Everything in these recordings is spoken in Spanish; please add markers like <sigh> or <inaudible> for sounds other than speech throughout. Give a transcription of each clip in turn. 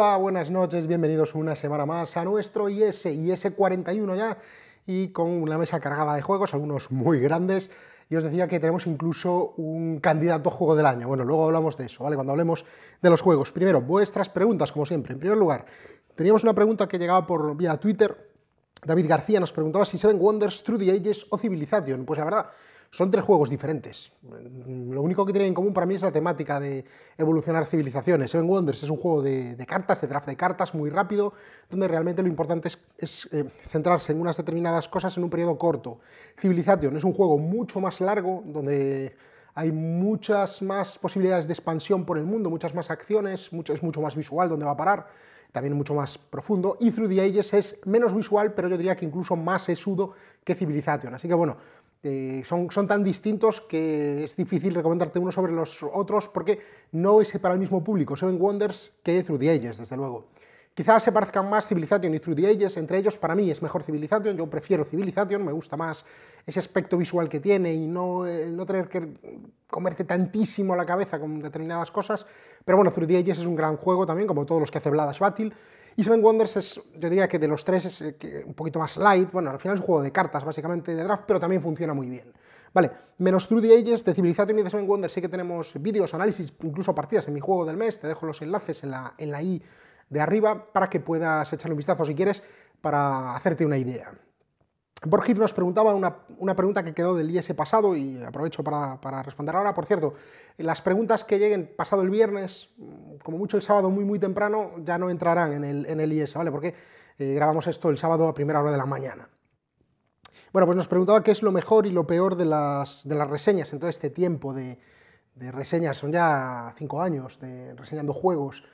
Hola, buenas noches, bienvenidos una semana más a nuestro IS, IS 41 ya, y con una mesa cargada de juegos, algunos muy grandes, y os decía que tenemos incluso un candidato a juego del año. Bueno, luego hablamos de eso, ¿vale? Cuando hablemos de los juegos. Primero, vuestras preguntas, como siempre. En primer lugar, teníamos una pregunta que llegaba por vía Twitter. David García nos preguntaba si se ven Wonders Through the Ages o Civilization. Pues la verdad, son tres juegos diferentes. Lo único que tienen en común para mí es la temática de evolucionar civilizaciones. Seven Wonders es un juego de, cartas, de draft de cartas, muy rápido, donde realmente lo importante es, eh, centrarse en unas determinadas cosas en un periodo corto. Civilization es un juego mucho más largo, donde hay muchas más posibilidades de expansión por el mundo, muchas más acciones, es mucho más visual donde va a parar, también mucho más profundo. Y Through the Ages es menos visual, pero yo diría que incluso más sesudo que Civilization. Así que bueno, son, son, tan distintos que es difícil recomendarte uno sobre los otros porque no es para el mismo público. Seven Wonders que Through the Ages, desde luego. Quizás se parezcan más Civilization y Through the Ages, entre ellos para mí es mejor Civilization, yo prefiero Civilization, me gusta más ese aspecto visual que tiene y no, eh, no tener que comerte tantísimo la cabeza con determinadas cosas, pero bueno, Through the Ages es un gran juego también, como todos los que hace Bladash Battle, Seven Wonders es, yo diría que de los tres es eh, un poquito más light, bueno, al final es un juego de cartas básicamente de draft, pero también funciona muy bien. Vale, menos True the Ages, de Civilization y de Seven Wonders sí que tenemos vídeos, análisis, incluso partidas en mi juego del mes, te dejo los enlaces en la, en la i de arriba para que puedas echarle un vistazo si quieres para hacerte una idea. Borgir nos preguntaba una, pregunta que quedó del IES pasado y aprovecho para, responder ahora. Por cierto, las preguntas que lleguen pasado el viernes, como mucho el sábado muy muy temprano, ya no entrarán en el, en IES, ¿vale? Porque eh, grabamos esto el sábado a primera hora de la mañana. Bueno, pues nos preguntaba qué es lo mejor y lo peor de las, reseñas en todo este tiempo de, reseñas. Son ya cinco años de reseñando juegos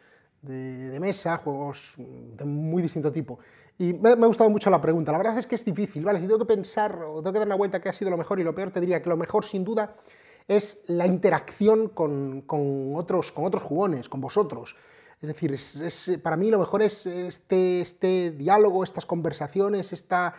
de, de mesa, juegos de muy distinto tipo. Y me, ha gustado mucho la pregunta. La verdad es que es difícil, ¿vale? Si tengo que pensar o tengo que dar una vuelta qué ha sido lo mejor y lo peor, te diría que lo mejor sin duda es la interacción con, otros, con otros jugones, con vosotros. Es decir, para mí lo mejor es este, este diálogo, estas conversaciones, esta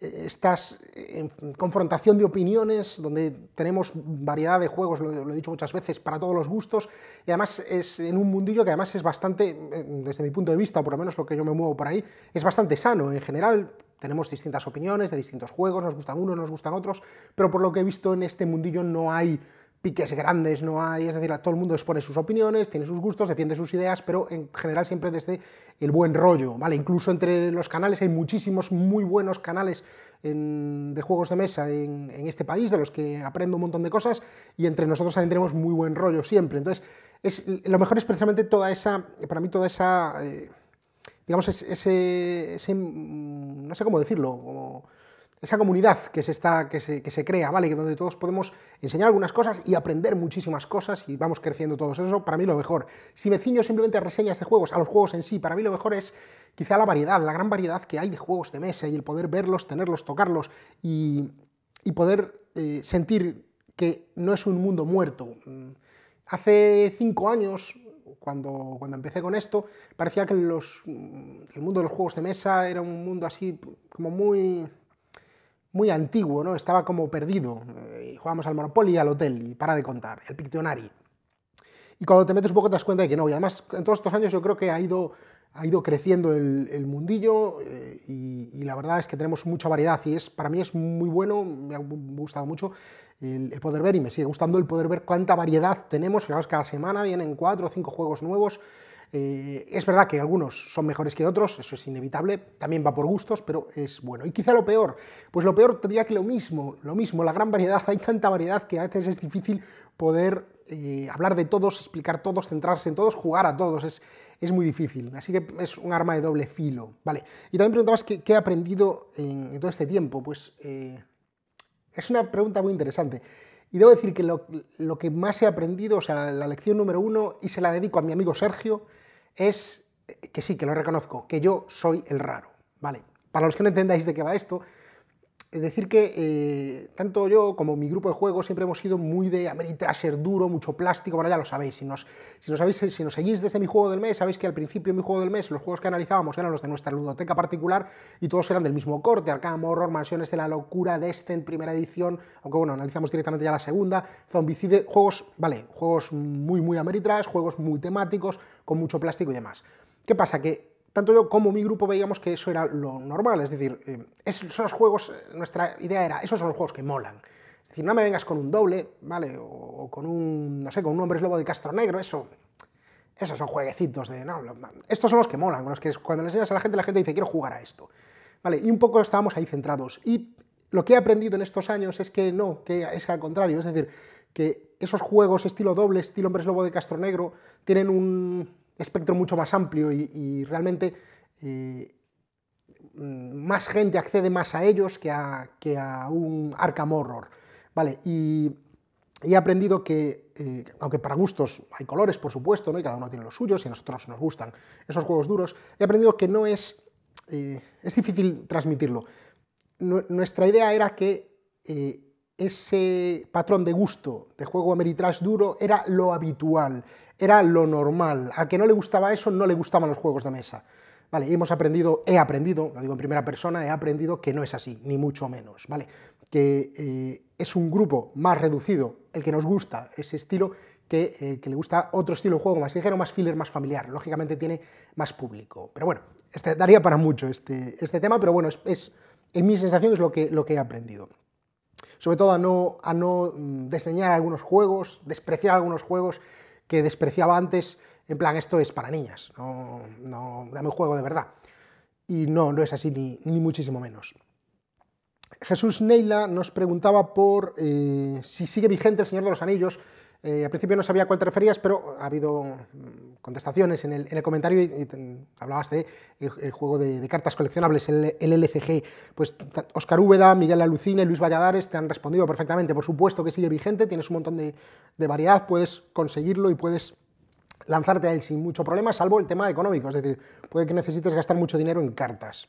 estás en confrontación de opiniones, donde tenemos variedad de juegos, lo, lo, he dicho muchas veces, para todos los gustos, y además es en un mundillo que además es bastante, eh, desde mi punto de vista, o por lo menos lo que yo me muevo por ahí, es bastante sano. En general tenemos distintas opiniones de distintos juegos, nos gustan unos, nos gustan otros, pero por lo que he visto en este mundillo no hay piques grandes no hay, es decir, a todo el mundo expone sus opiniones, tiene sus gustos, defiende sus ideas, pero en general siempre desde el buen rollo, ¿vale? Incluso entre los canales hay muchísimos muy buenos canales de juegos de mesa en, este país, de los que aprendo un montón de cosas, y entre nosotros también tenemos muy buen rollo siempre. Entonces, es, lo mejor es precisamente toda esa, para mí toda esa, eh, digamos, ese, ese, mm, no sé cómo decirlo, esa comunidad que se, está, que se, crea, ¿vale? donde todos podemos enseñar algunas cosas y aprender muchísimas cosas y vamos creciendo todos. Eso para mí lo mejor. Si me ciño simplemente a reseñas de este juegos, a los juegos en sí, para mí lo mejor es quizá la variedad, la gran variedad que hay de juegos de mesa y el poder verlos, tenerlos, tocarlos y, poder eh, sentir que no es un mundo muerto. Mm, hace cinco años, cuando, cuando empecé con esto, parecía que los, mm, el mundo de los juegos de mesa era un mundo así como muy muy antiguo, ¿no? Estaba como perdido. Eh, y jugábamos al Monopoly, y al hotel, y para de contar, el Pictionary. Y cuando te metes un poco te das cuenta de que no. Y además, en todos estos años yo creo que ha ido, ha ido creciendo el, mundillo eh, y, la verdad es que tenemos mucha variedad y es, para mí es muy bueno, me ha gustado mucho el, poder ver y me sigue gustando el poder ver cuánta variedad tenemos. Fijaos, cada semana vienen cuatro o cinco juegos nuevos eh, es verdad que algunos son mejores que otros, eso es inevitable, también va por gustos, pero es bueno. Y quizá lo peor, pues lo peor tendría que lo mismo, lo mismo, la gran variedad, hay tanta variedad que a veces es difícil poder eh, hablar de todos, explicar todos, centrarse en todos, jugar a todos, es, muy difícil. Así que es un arma de doble filo, ¿vale? Y también preguntabas qué, he aprendido en, todo este tiempo, pues eh, es una pregunta muy interesante. Y debo decir que lo, lo que más he aprendido, o sea, la lección número uno, y se la dedico a mi amigo Sergio, es eh, que sí, que lo reconozco, que yo soy el raro, ¿vale? Para los que no entendáis de qué va esto, es decir que eh, tanto yo como mi grupo de juego siempre hemos sido muy de ser duro, mucho plástico, bueno, ya lo sabéis, si nos, si sabéis, si seguís desde mi juego del mes, sabéis que al principio de mi juego del mes los juegos que analizábamos eran los de nuestra ludoteca particular y todos eran del mismo corte, Arkham Horror, Mansiones de la Locura, Descent, primera edición, aunque bueno, analizamos directamente ya la segunda, Zombicide, juegos, vale, juegos muy, muy Ameritrash, juegos muy temáticos, con mucho plástico y demás. ¿Qué pasa? Que tanto yo como mi grupo veíamos que eso era lo normal, es decir, eh, son esos juegos, eh, nuestra idea era, esos son los juegos que molan. Es decir, no me vengas con un doble, ¿vale? O, con un, no sé, con un hombre lobo de Castro Negro, eso, esos son jueguecitos de, no, estos son los que molan, los que cuando le enseñas a la gente, la gente dice, quiero jugar a esto. ¿Vale? Y un poco estábamos ahí centrados. Y lo que he aprendido en estos años es que no, que es al contrario, es decir, que esos juegos estilo doble, estilo hombre lobo de Castro Negro, tienen un espectro mucho más amplio y, realmente eh, más gente accede más a ellos que a, que a un Arkham Horror. Vale, y, he aprendido que, eh, aunque para gustos hay colores, por supuesto, ¿no? y cada uno tiene los suyos y a nosotros nos gustan esos juegos duros, he aprendido que no es... Eh, es difícil transmitirlo. nuestra idea era que ese patrón de gusto de juego Ameritrash duro era lo habitual, era lo normal. A que no le gustaba eso, no le gustaban los juegos de mesa. ¿Vale? hemos aprendido, he aprendido, lo digo en primera persona, he aprendido que no es así, ni mucho menos, ¿vale? Que eh, es un grupo más reducido el que nos gusta ese estilo que que le gusta otro estilo de juego más ligero, más filler, más familiar. Lógicamente tiene más público. Pero bueno, este, daría para mucho este, este tema, pero bueno, es, en mi sensación es lo que, lo que he aprendido. Sobre todo a no, a no mm, desdeñar algunos juegos, despreciar algunos juegos, que despreciaba antes, en plan, esto es para niñas, no, no dame un juego de verdad. Y no, no es así, ni, muchísimo menos. Jesús Neila nos preguntaba por eh, si sigue vigente el Señor de los Anillos. Eh, al principio no sabía a cuál te referías, pero ha habido mm, contestaciones en el, comentario y, hablabas de el, juego de, cartas coleccionables, el, LCG. Pues Oscar Úbeda, Miguel Alucine, y Luis Valladares te han respondido perfectamente. Por supuesto que sigue vigente, tienes un montón de, variedad, puedes conseguirlo y puedes lanzarte a él sin mucho problema, salvo el tema económico, es decir, puede que necesites gastar mucho dinero en cartas.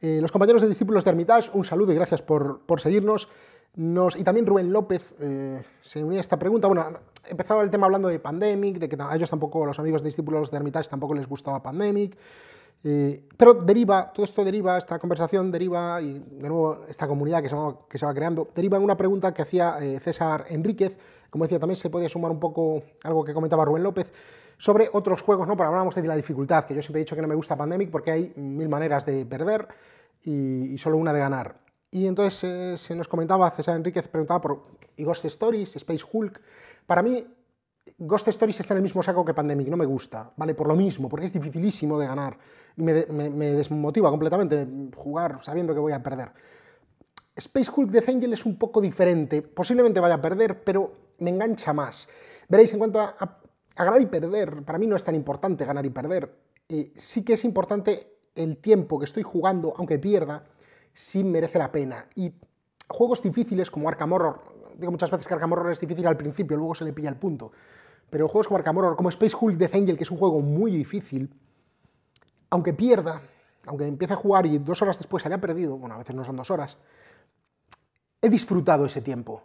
Eh, los compañeros de discípulos de Hermitage, un saludo y gracias por seguirnos y también Rubén López eh, se unía a esta pregunta. Bueno, empezaba el tema hablando de Pandemic, de que a ellos tampoco, a los amigos de discípulos de Hermitage tampoco les gustaba Pandemic. Eh, pero deriva, todo esto deriva, esta conversación deriva, y de nuevo esta comunidad que se va, que se va creando, deriva en una pregunta que hacía eh, César Enríquez, como decía, también se podía sumar un poco algo que comentaba Rubén López, sobre otros juegos, ¿no? Pero hablábamos de la dificultad, que yo siempre he dicho que no me gusta Pandemic porque hay mil maneras de perder y solo una de ganar. Y entonces eh, se nos comentaba, César Enríquez preguntaba por Ghost Stories, Space Hulk. Para mí, Ghost Stories está en el mismo saco que Pandemic, no me gusta, ¿vale? Por lo mismo, porque es dificilísimo de ganar y me, desmotiva completamente jugar sabiendo que voy a perder. Space Hulk de Angel es un poco diferente, posiblemente vaya a perder, pero me engancha más. Veréis, en cuanto a, ganar y perder, para mí no es tan importante ganar y perder. Eh, sí que es importante el tiempo que estoy jugando, aunque pierda, sí merece la pena. Y juegos difíciles como Arkham Horror, digo muchas veces que Arkham Horror es difícil al principio, luego se le pilla el punto, pero juegos como Arkham Horror, como Space Hulk Death Angel, que es un juego muy difícil, aunque pierda, aunque empiece a jugar y dos horas después haya perdido, bueno, a veces no son dos horas, he disfrutado ese tiempo.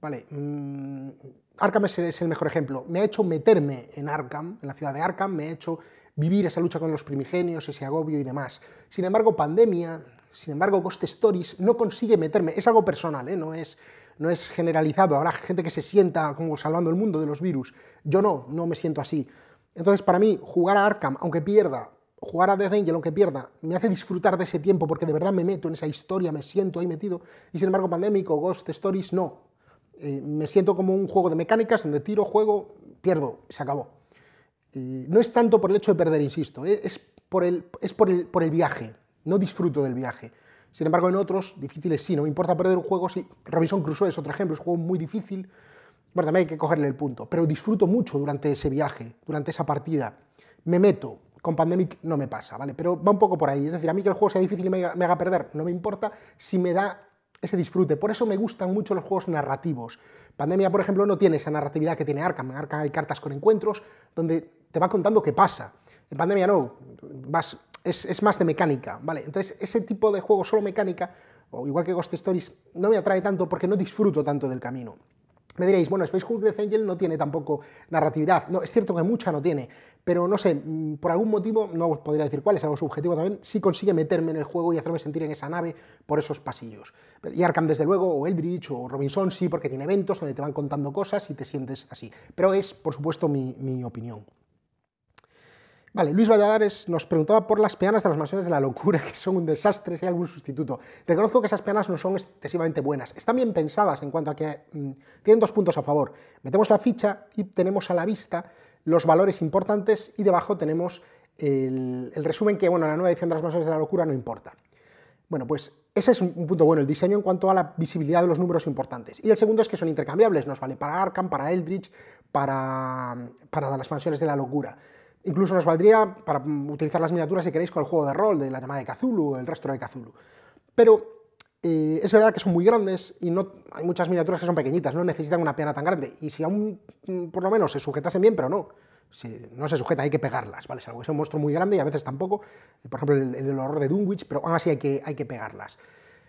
Vale, mm, Arkham es el mejor ejemplo. Me ha hecho meterme en Arkham, en la ciudad de Arkham, me ha hecho vivir esa lucha con los primigenios, ese agobio y demás. Sin embargo, Pandemia sin embargo, Ghost Stories no consigue meterme, es algo personal, ¿eh? no, es, no es generalizado, habrá gente que se sienta como salvando el mundo de los virus, yo no, no me siento así. Entonces, para mí, jugar a Arkham, aunque pierda, jugar a Death Angel, aunque pierda, me hace disfrutar de ese tiempo porque de verdad me meto en esa historia, me siento ahí metido, y sin embargo, Pandémico, Ghost Stories, no. Eh, me siento como un juego de mecánicas donde tiro, juego, pierdo, se acabó. no es tanto por el hecho de perder, insisto, eh, es por el, es por por el viaje no disfruto del viaje. Sin embargo, en otros, difíciles sí, no me importa perder un juego, sí. Robinson Crusoe es otro ejemplo, es un juego muy difícil, bueno, también hay que cogerle el punto, pero disfruto mucho durante ese viaje, durante esa partida. Me meto, con Pandemic no me pasa, ¿vale? Pero va un poco por ahí, es decir, a mí que el juego sea difícil y me haga, me perder, no me importa si me da ese disfrute. Por eso me gustan mucho los juegos narrativos. Pandemia, por ejemplo, no tiene esa narratividad que tiene Arkham. En Arkham hay cartas con encuentros donde te va contando qué pasa. En Pandemia no, vas es, más de mecánica, ¿vale? Entonces, ese tipo de juego solo mecánica, o igual que Ghost Stories, no me atrae tanto porque no disfruto tanto del camino. Me diréis, bueno, Space Hulk Death Angel no tiene tampoco narratividad. No, es cierto que mucha no tiene, pero no sé, mm, por algún motivo, no os podría decir cuál, es algo subjetivo también, sí consigue meterme en el juego y hacerme sentir en esa nave por esos pasillos. Y Arkham, desde luego, o Eldritch, o Robinson, sí, porque tiene eventos donde te van contando cosas y te sientes así. Pero es, por supuesto, mi opinión. Vale, Luis Valladares nos preguntaba por las peanas de las mansiones de la locura, <laughs> que son un desastre, si hay algún sustituto. Reconozco que esas peanas no son excesivamente buenas. Están bien pensadas en cuanto a que mm, tienen dos puntos a favor. Metemos la ficha y tenemos a la vista los valores importantes y debajo tenemos el, resumen que, bueno, la nueva edición de las mansiones de la locura no importa. Bueno, pues ese es un punto bueno, el diseño en cuanto a la visibilidad de los números importantes. Y el segundo es que son intercambiables, nos vale para Arkham, para Eldritch, para, para las mansiones de la locura. Incluso nos valdría para utilizar las miniaturas, si queréis, con el juego de rol de la llamada de Cthulhu, el resto de Cthulhu. Pero eh, es verdad que son muy grandes y no, hay muchas miniaturas que son pequeñitas, no necesitan una peana tan grande. Y si aún, mm, por lo menos, se sujetasen bien, pero no. Si no se sujeta, hay que pegarlas, ¿vale? Salvo que un monstruo muy grande y a veces tampoco. Eh, por ejemplo, el, horror de Dunwich, pero aún así hay que, hay que pegarlas.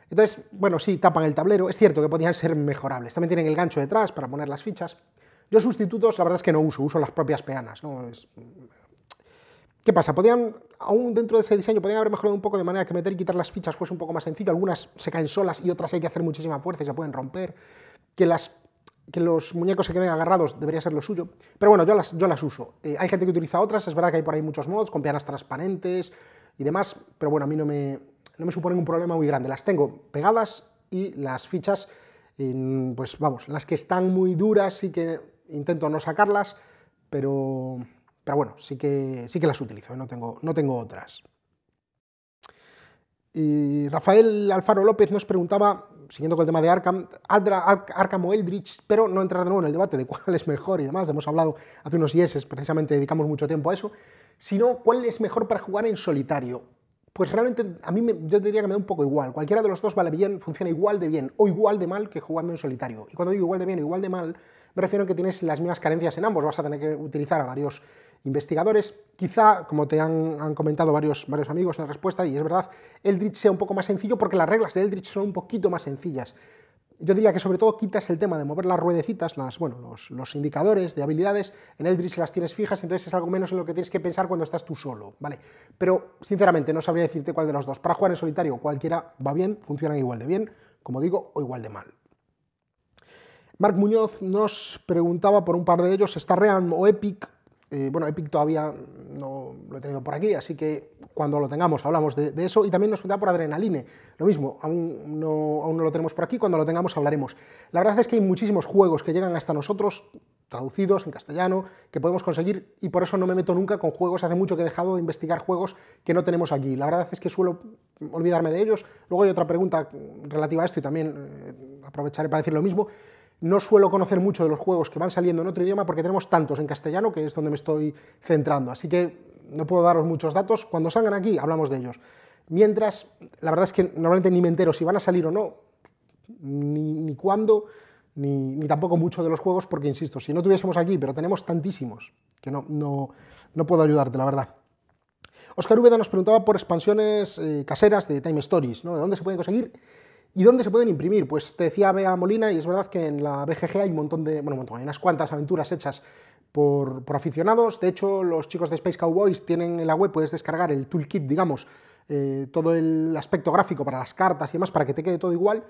Entonces, bueno, sí, tapan el tablero. Es cierto que podrían ser mejorables. También tienen el gancho detrás para poner las fichas. Yo sustitutos, la verdad es que no uso, uso las propias peanas, ¿no? Es ¿Qué pasa? Podían, aún dentro de ese diseño, podían haber mejorado un poco de manera que meter y quitar las fichas fuese un poco más sencillo. Algunas se caen solas y otras hay que hacer muchísima fuerza y se pueden romper. Que, las, que los muñecos se queden agarrados debería ser lo suyo. Pero bueno, yo las, yo las uso. Eh, hay gente que utiliza otras, es verdad que hay por ahí muchos mods, con pianas transparentes y demás, pero bueno, a mí no me, no me suponen un problema muy grande. Las tengo pegadas y las fichas, pues vamos, las que están muy duras y que intento no sacarlas, pero pero bueno, sí que, sí que las utilizo, ¿eh? no tengo, no tengo otras. Y Rafael Alfaro López nos preguntaba, siguiendo con el tema de Arkham, Arkham o Eldritch, pero no entrar de nuevo en el debate de cuál es mejor y demás, hemos hablado hace unos yeses, precisamente dedicamos mucho tiempo a eso, sino cuál es mejor para jugar en solitario pues realmente a mí yo diría que me da un poco igual. Cualquiera de los dos vale bien, funciona igual de bien o igual de mal que jugando en solitario. Y cuando digo igual de bien o igual de mal, me refiero a que tienes las mismas carencias en ambos. Vas a tener que utilizar a varios investigadores. Quizá, como te han, comentado varios, varios amigos en la respuesta, y es verdad, Eldritch sea un poco más sencillo porque las reglas de Eldritch son un poquito más sencillas yo diría que sobre todo quitas el tema de mover las ruedecitas, las, los, indicadores de habilidades, en Eldritch las tienes fijas, entonces es algo menos en lo que tienes que pensar cuando estás tú solo, ¿vale? Pero, sinceramente, no sabría decirte cuál de los dos. Para jugar en solitario, cualquiera va bien, funcionan igual de bien, como digo, o igual de mal. Marc Muñoz nos preguntaba por un par de ellos, ¿está Realm o Epic? Eh, bueno, Epic todavía no lo he tenido por aquí, así que cuando lo tengamos hablamos de, eso y también nos pregunta por Adrenaline. Lo mismo, aún no, lo tenemos por aquí, cuando lo tengamos hablaremos. La verdad es que hay muchísimos juegos que llegan hasta nosotros, traducidos en castellano, que podemos conseguir y por eso no me meto nunca con juegos. Hace mucho que he dejado de investigar juegos que no tenemos aquí. La verdad es que suelo olvidarme de ellos. Luego hay otra pregunta relativa a esto y también eh, aprovecharé para decir lo mismo. No suelo conocer mucho de los juegos que van saliendo en otro idioma porque tenemos tantos en castellano que es donde me estoy centrando. Así que no puedo daros muchos datos. Cuando salgan aquí hablamos de ellos. Mientras, la verdad es que normalmente ni me entero si van a salir o no, ni, cuándo, ni, tampoco mucho de los juegos, porque insisto, si no tuviésemos aquí, pero tenemos tantísimos, que no, no, puedo ayudarte, la verdad. Oscar Ubeda nos preguntaba por expansiones eh, caseras de Time Stories, ¿no? ¿De dónde se pueden conseguir? ¿Y dónde se pueden imprimir? Pues te decía Bea Molina, y es verdad que en la BGG hay un montón de, bueno, un montón, hay unas cuantas aventuras hechas por, aficionados. De hecho, los chicos de Space Cowboys tienen en la web, puedes descargar el toolkit, digamos, eh, todo el aspecto gráfico para las cartas y demás, para que te quede todo igual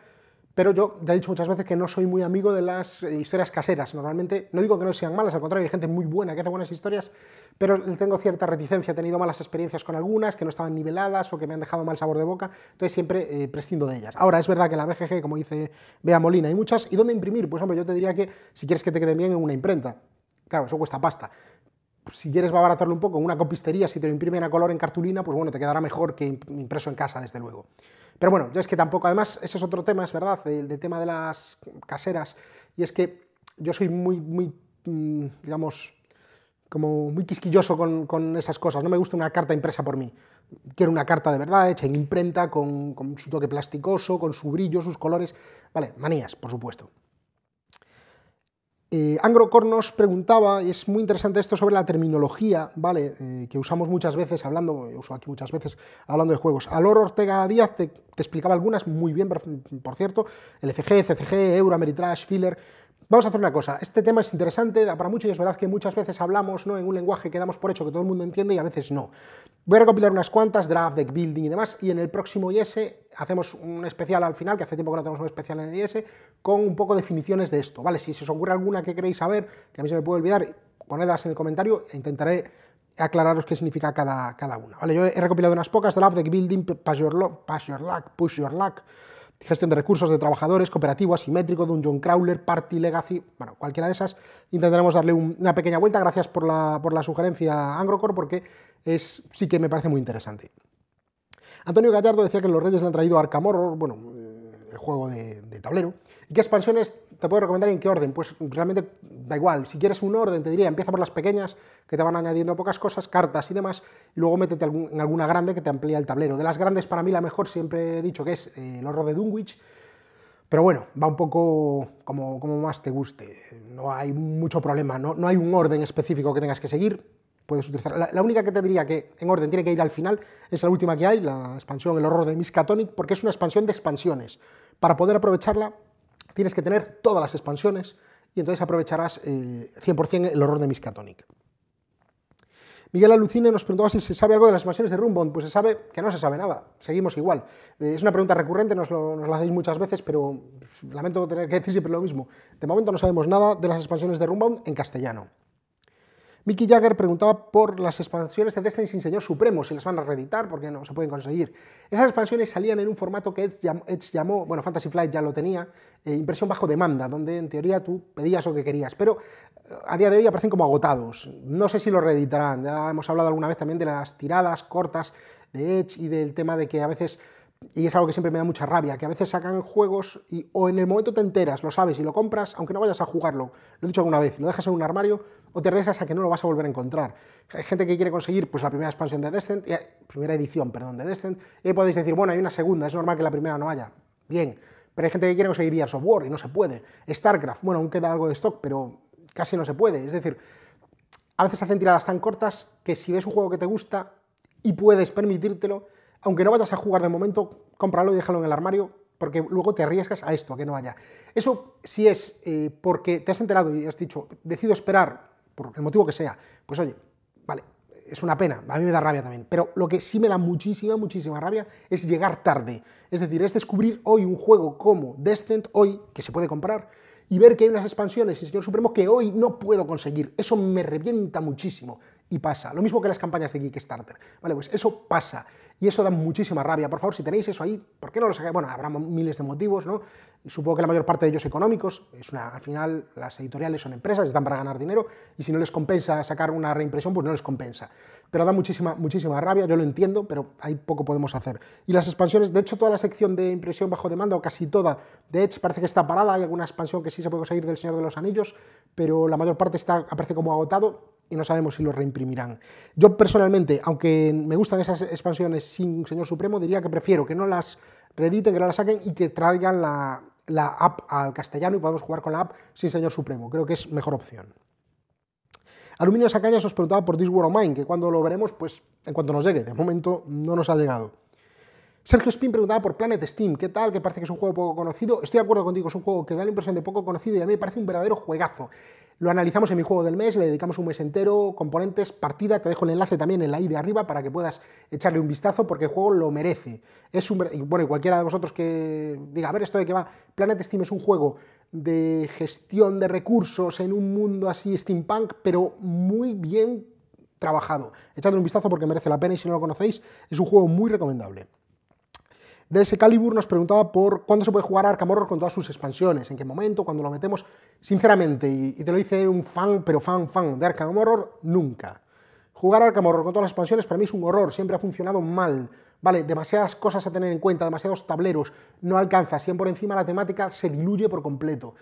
pero yo ya he dicho muchas veces que no soy muy amigo de las eh, historias caseras. Normalmente, no digo que no sean malas, al contrario, hay gente muy buena que hace buenas historias, pero tengo cierta reticencia. He tenido malas experiencias con algunas que no estaban niveladas o que me han dejado mal sabor de boca, entonces siempre eh, prescindo de ellas. Ahora, es verdad que la BGG, como dice Bea Molina, hay muchas. ¿Y dónde imprimir? Pues hombre, yo te diría que si quieres que te queden bien en una imprenta. Claro, eso cuesta pasta si quieres abaratarlo un poco, en una copistería, si te lo imprimen a color en cartulina, pues bueno, te quedará mejor que impreso en casa, desde luego. Pero bueno, ya es que tampoco, además, ese es otro tema, es verdad, el tema de las caseras, y es que yo soy muy, muy, mm, digamos, como muy quisquilloso con, esas cosas. No me gusta una carta impresa por mí. Quiero una carta de verdad, hecha en imprenta, con, con su toque plasticoso, con su brillo, sus colores. Vale, manías, por supuesto. Eh, Angro Cornos preguntaba, y es muy interesante esto sobre la terminología, ¿vale? Eh, que usamos muchas veces hablando, eh, uso aquí muchas veces hablando de juegos. Alor Ortega Díaz te, explicaba algunas muy bien, por cierto, LCG, CCG, Euro, Ameritrash, Filler. Vamos a hacer una cosa, este tema es interesante, para mucho y es verdad que muchas veces hablamos ¿no? en un lenguaje que damos por hecho que todo el mundo entiende y a veces no. Voy a recopilar unas cuantas, draft, deck building y demás, y en el próximo IS hacemos un especial al final, que hace tiempo que no tenemos un especial en el IS, con un poco definiciones de esto, ¿vale? Si se os ocurre alguna que queréis saber, que a mí se me puede olvidar, ponedlas en el comentario e intentaré aclararos qué significa cada, cada una, ¿vale? Yo he recopilado unas pocas de la Building, Pass Your, luck, Push Your Luck, gestión de recursos de trabajadores, cooperativo, asimétrico, John Crawler, Party Legacy, bueno, cualquiera de esas, intentaremos darle una pequeña vuelta, gracias por la, por la sugerencia, Angrocor, porque es, sí que me parece muy interesante. Antonio Gallardo decía que los Reyes le han traído Arkham bueno, eh, el juego de, tablero. ¿Y qué expansiones te puedo recomendar y en qué orden? Pues realmente da igual. Si quieres un orden, te diría, empieza por las pequeñas, que te van añadiendo pocas cosas, cartas y demás, y luego métete en alguna grande que te amplía el tablero. De las grandes, para mí, la mejor, siempre he dicho que es el eh, horror de Dunwich, pero bueno, va un poco como, más te guste. No hay mucho problema, no, no hay un orden específico que tengas que seguir utilizar. La, única que te diría que en orden tiene que ir al final es la última que hay, la expansión El horror de Miskatonic, porque es una expansión de expansiones. Para poder aprovecharla tienes que tener todas las expansiones y entonces aprovecharás 100% eh, el horror de Miskatonic. Miguel Alucine nos preguntaba si se sabe algo de las expansiones de Rumbond. Pues se sabe que no se sabe nada, seguimos igual. Eh, es una pregunta recurrente, nos, la hacéis muchas veces, pero lamento tener que decir siempre lo mismo. De momento no sabemos nada de las expansiones de Rumbond en castellano. Mickey Jagger preguntaba por las expansiones de Destiny sin Señor Supremo, si las van a reeditar, porque no se pueden conseguir. Esas expansiones salían en un formato que Edge llamó, bueno, Fantasy Flight ya lo tenía, eh, impresión bajo demanda, donde en teoría tú pedías lo que querías, pero eh, a día de hoy aparecen como agotados. No sé si lo reeditarán, ya hemos hablado alguna vez también de las tiradas cortas de Edge y del tema de que a veces y es algo que siempre me da mucha rabia, que a veces sacan juegos y o en el momento te enteras, lo sabes y lo compras, aunque no vayas a jugarlo, lo he dicho alguna vez, lo dejas en un armario o te regresas a que no lo vas a volver a encontrar. Hay gente que quiere conseguir pues, la primera expansión de Descent, eh, primera edición, perdón, de Descent, y podéis decir, bueno, hay una segunda, es normal que la primera no haya. Bien, pero hay gente que quiere conseguir Gears of War y no se puede. StarCraft, bueno, aún queda algo de stock, pero casi no se puede. Es decir, a veces hacen tiradas tan cortas que si ves un juego que te gusta y puedes permitírtelo, aunque no vayas a jugar de momento, cómpralo y déjalo en el armario, porque luego te arriesgas a esto, a que no vaya. Eso si es eh, porque te has enterado y has dicho, decido esperar, por el motivo que sea, pues oye, vale, es una pena, a mí me da rabia también, pero lo que sí me da muchísima, muchísima rabia es llegar tarde. Es decir, es descubrir hoy un juego como Descent, hoy, que se puede comprar, y ver que hay unas expansiones en Señor Supremo que hoy no puedo conseguir. Eso me revienta muchísimo y pasa. Lo mismo que las campañas de Kickstarter. Vale, pues eso pasa. Y eso da muchísima rabia. Por favor, si tenéis eso ahí, ¿por qué no lo sacáis? Bueno, habrá miles de motivos, ¿no? Y supongo que la mayor parte de ellos económicos. Es una, al final, las editoriales son empresas, están para ganar dinero. Y si no les compensa sacar una reimpresión, pues no les compensa. Pero da muchísima, muchísima rabia, yo lo entiendo, pero ahí poco podemos hacer. Y las expansiones, de hecho, toda la sección de impresión bajo demanda, o casi toda, de Edge parece que está parada. Hay alguna expansión que sí se puede conseguir del Señor de los Anillos, pero la mayor parte está, aparece como agotado y no sabemos si lo reimprimirán. Yo personalmente, aunque me gustan esas expansiones sin Señor Supremo, diría que prefiero que no las reediten, que no las saquen y que traigan la, app al castellano y podamos jugar con la app sin Señor Supremo. Creo que es mejor opción. Aluminio Sacañas os preguntaba por This Mine, que cuando lo veremos, pues en cuanto nos llegue. De momento no nos ha llegado. Sergio Spin preguntaba por Planet Steam, ¿qué tal? Que parece que es un juego poco conocido. Estoy de acuerdo contigo, es un juego que da la impresión de poco conocido y a mí me parece un verdadero juegazo. Lo analizamos en mi juego del mes, le dedicamos un mes entero, componentes, partida, te dejo el enlace también en la i de arriba para que puedas echarle un vistazo porque el juego lo merece. Es un, bueno, y cualquiera de vosotros que diga, a ver esto de qué va, Planet Steam es un juego de gestión de recursos en un mundo así steampunk, pero muy bien trabajado. Echadle un vistazo porque merece la pena y si no lo conocéis, es un juego muy recomendable de ese Calibur nos preguntaba por cuándo se puede jugar Arkham Horror con todas sus expansiones, en qué momento, cuando lo metemos. Sinceramente, y, te lo dice un fan, pero fan, fan de Arkham Horror, nunca. Jugar Arkham Horror con todas las expansiones para mí es un horror, siempre ha funcionado mal. Vale, demasiadas cosas a tener en cuenta, demasiados tableros, no alcanza, siempre por encima la temática se diluye por completo.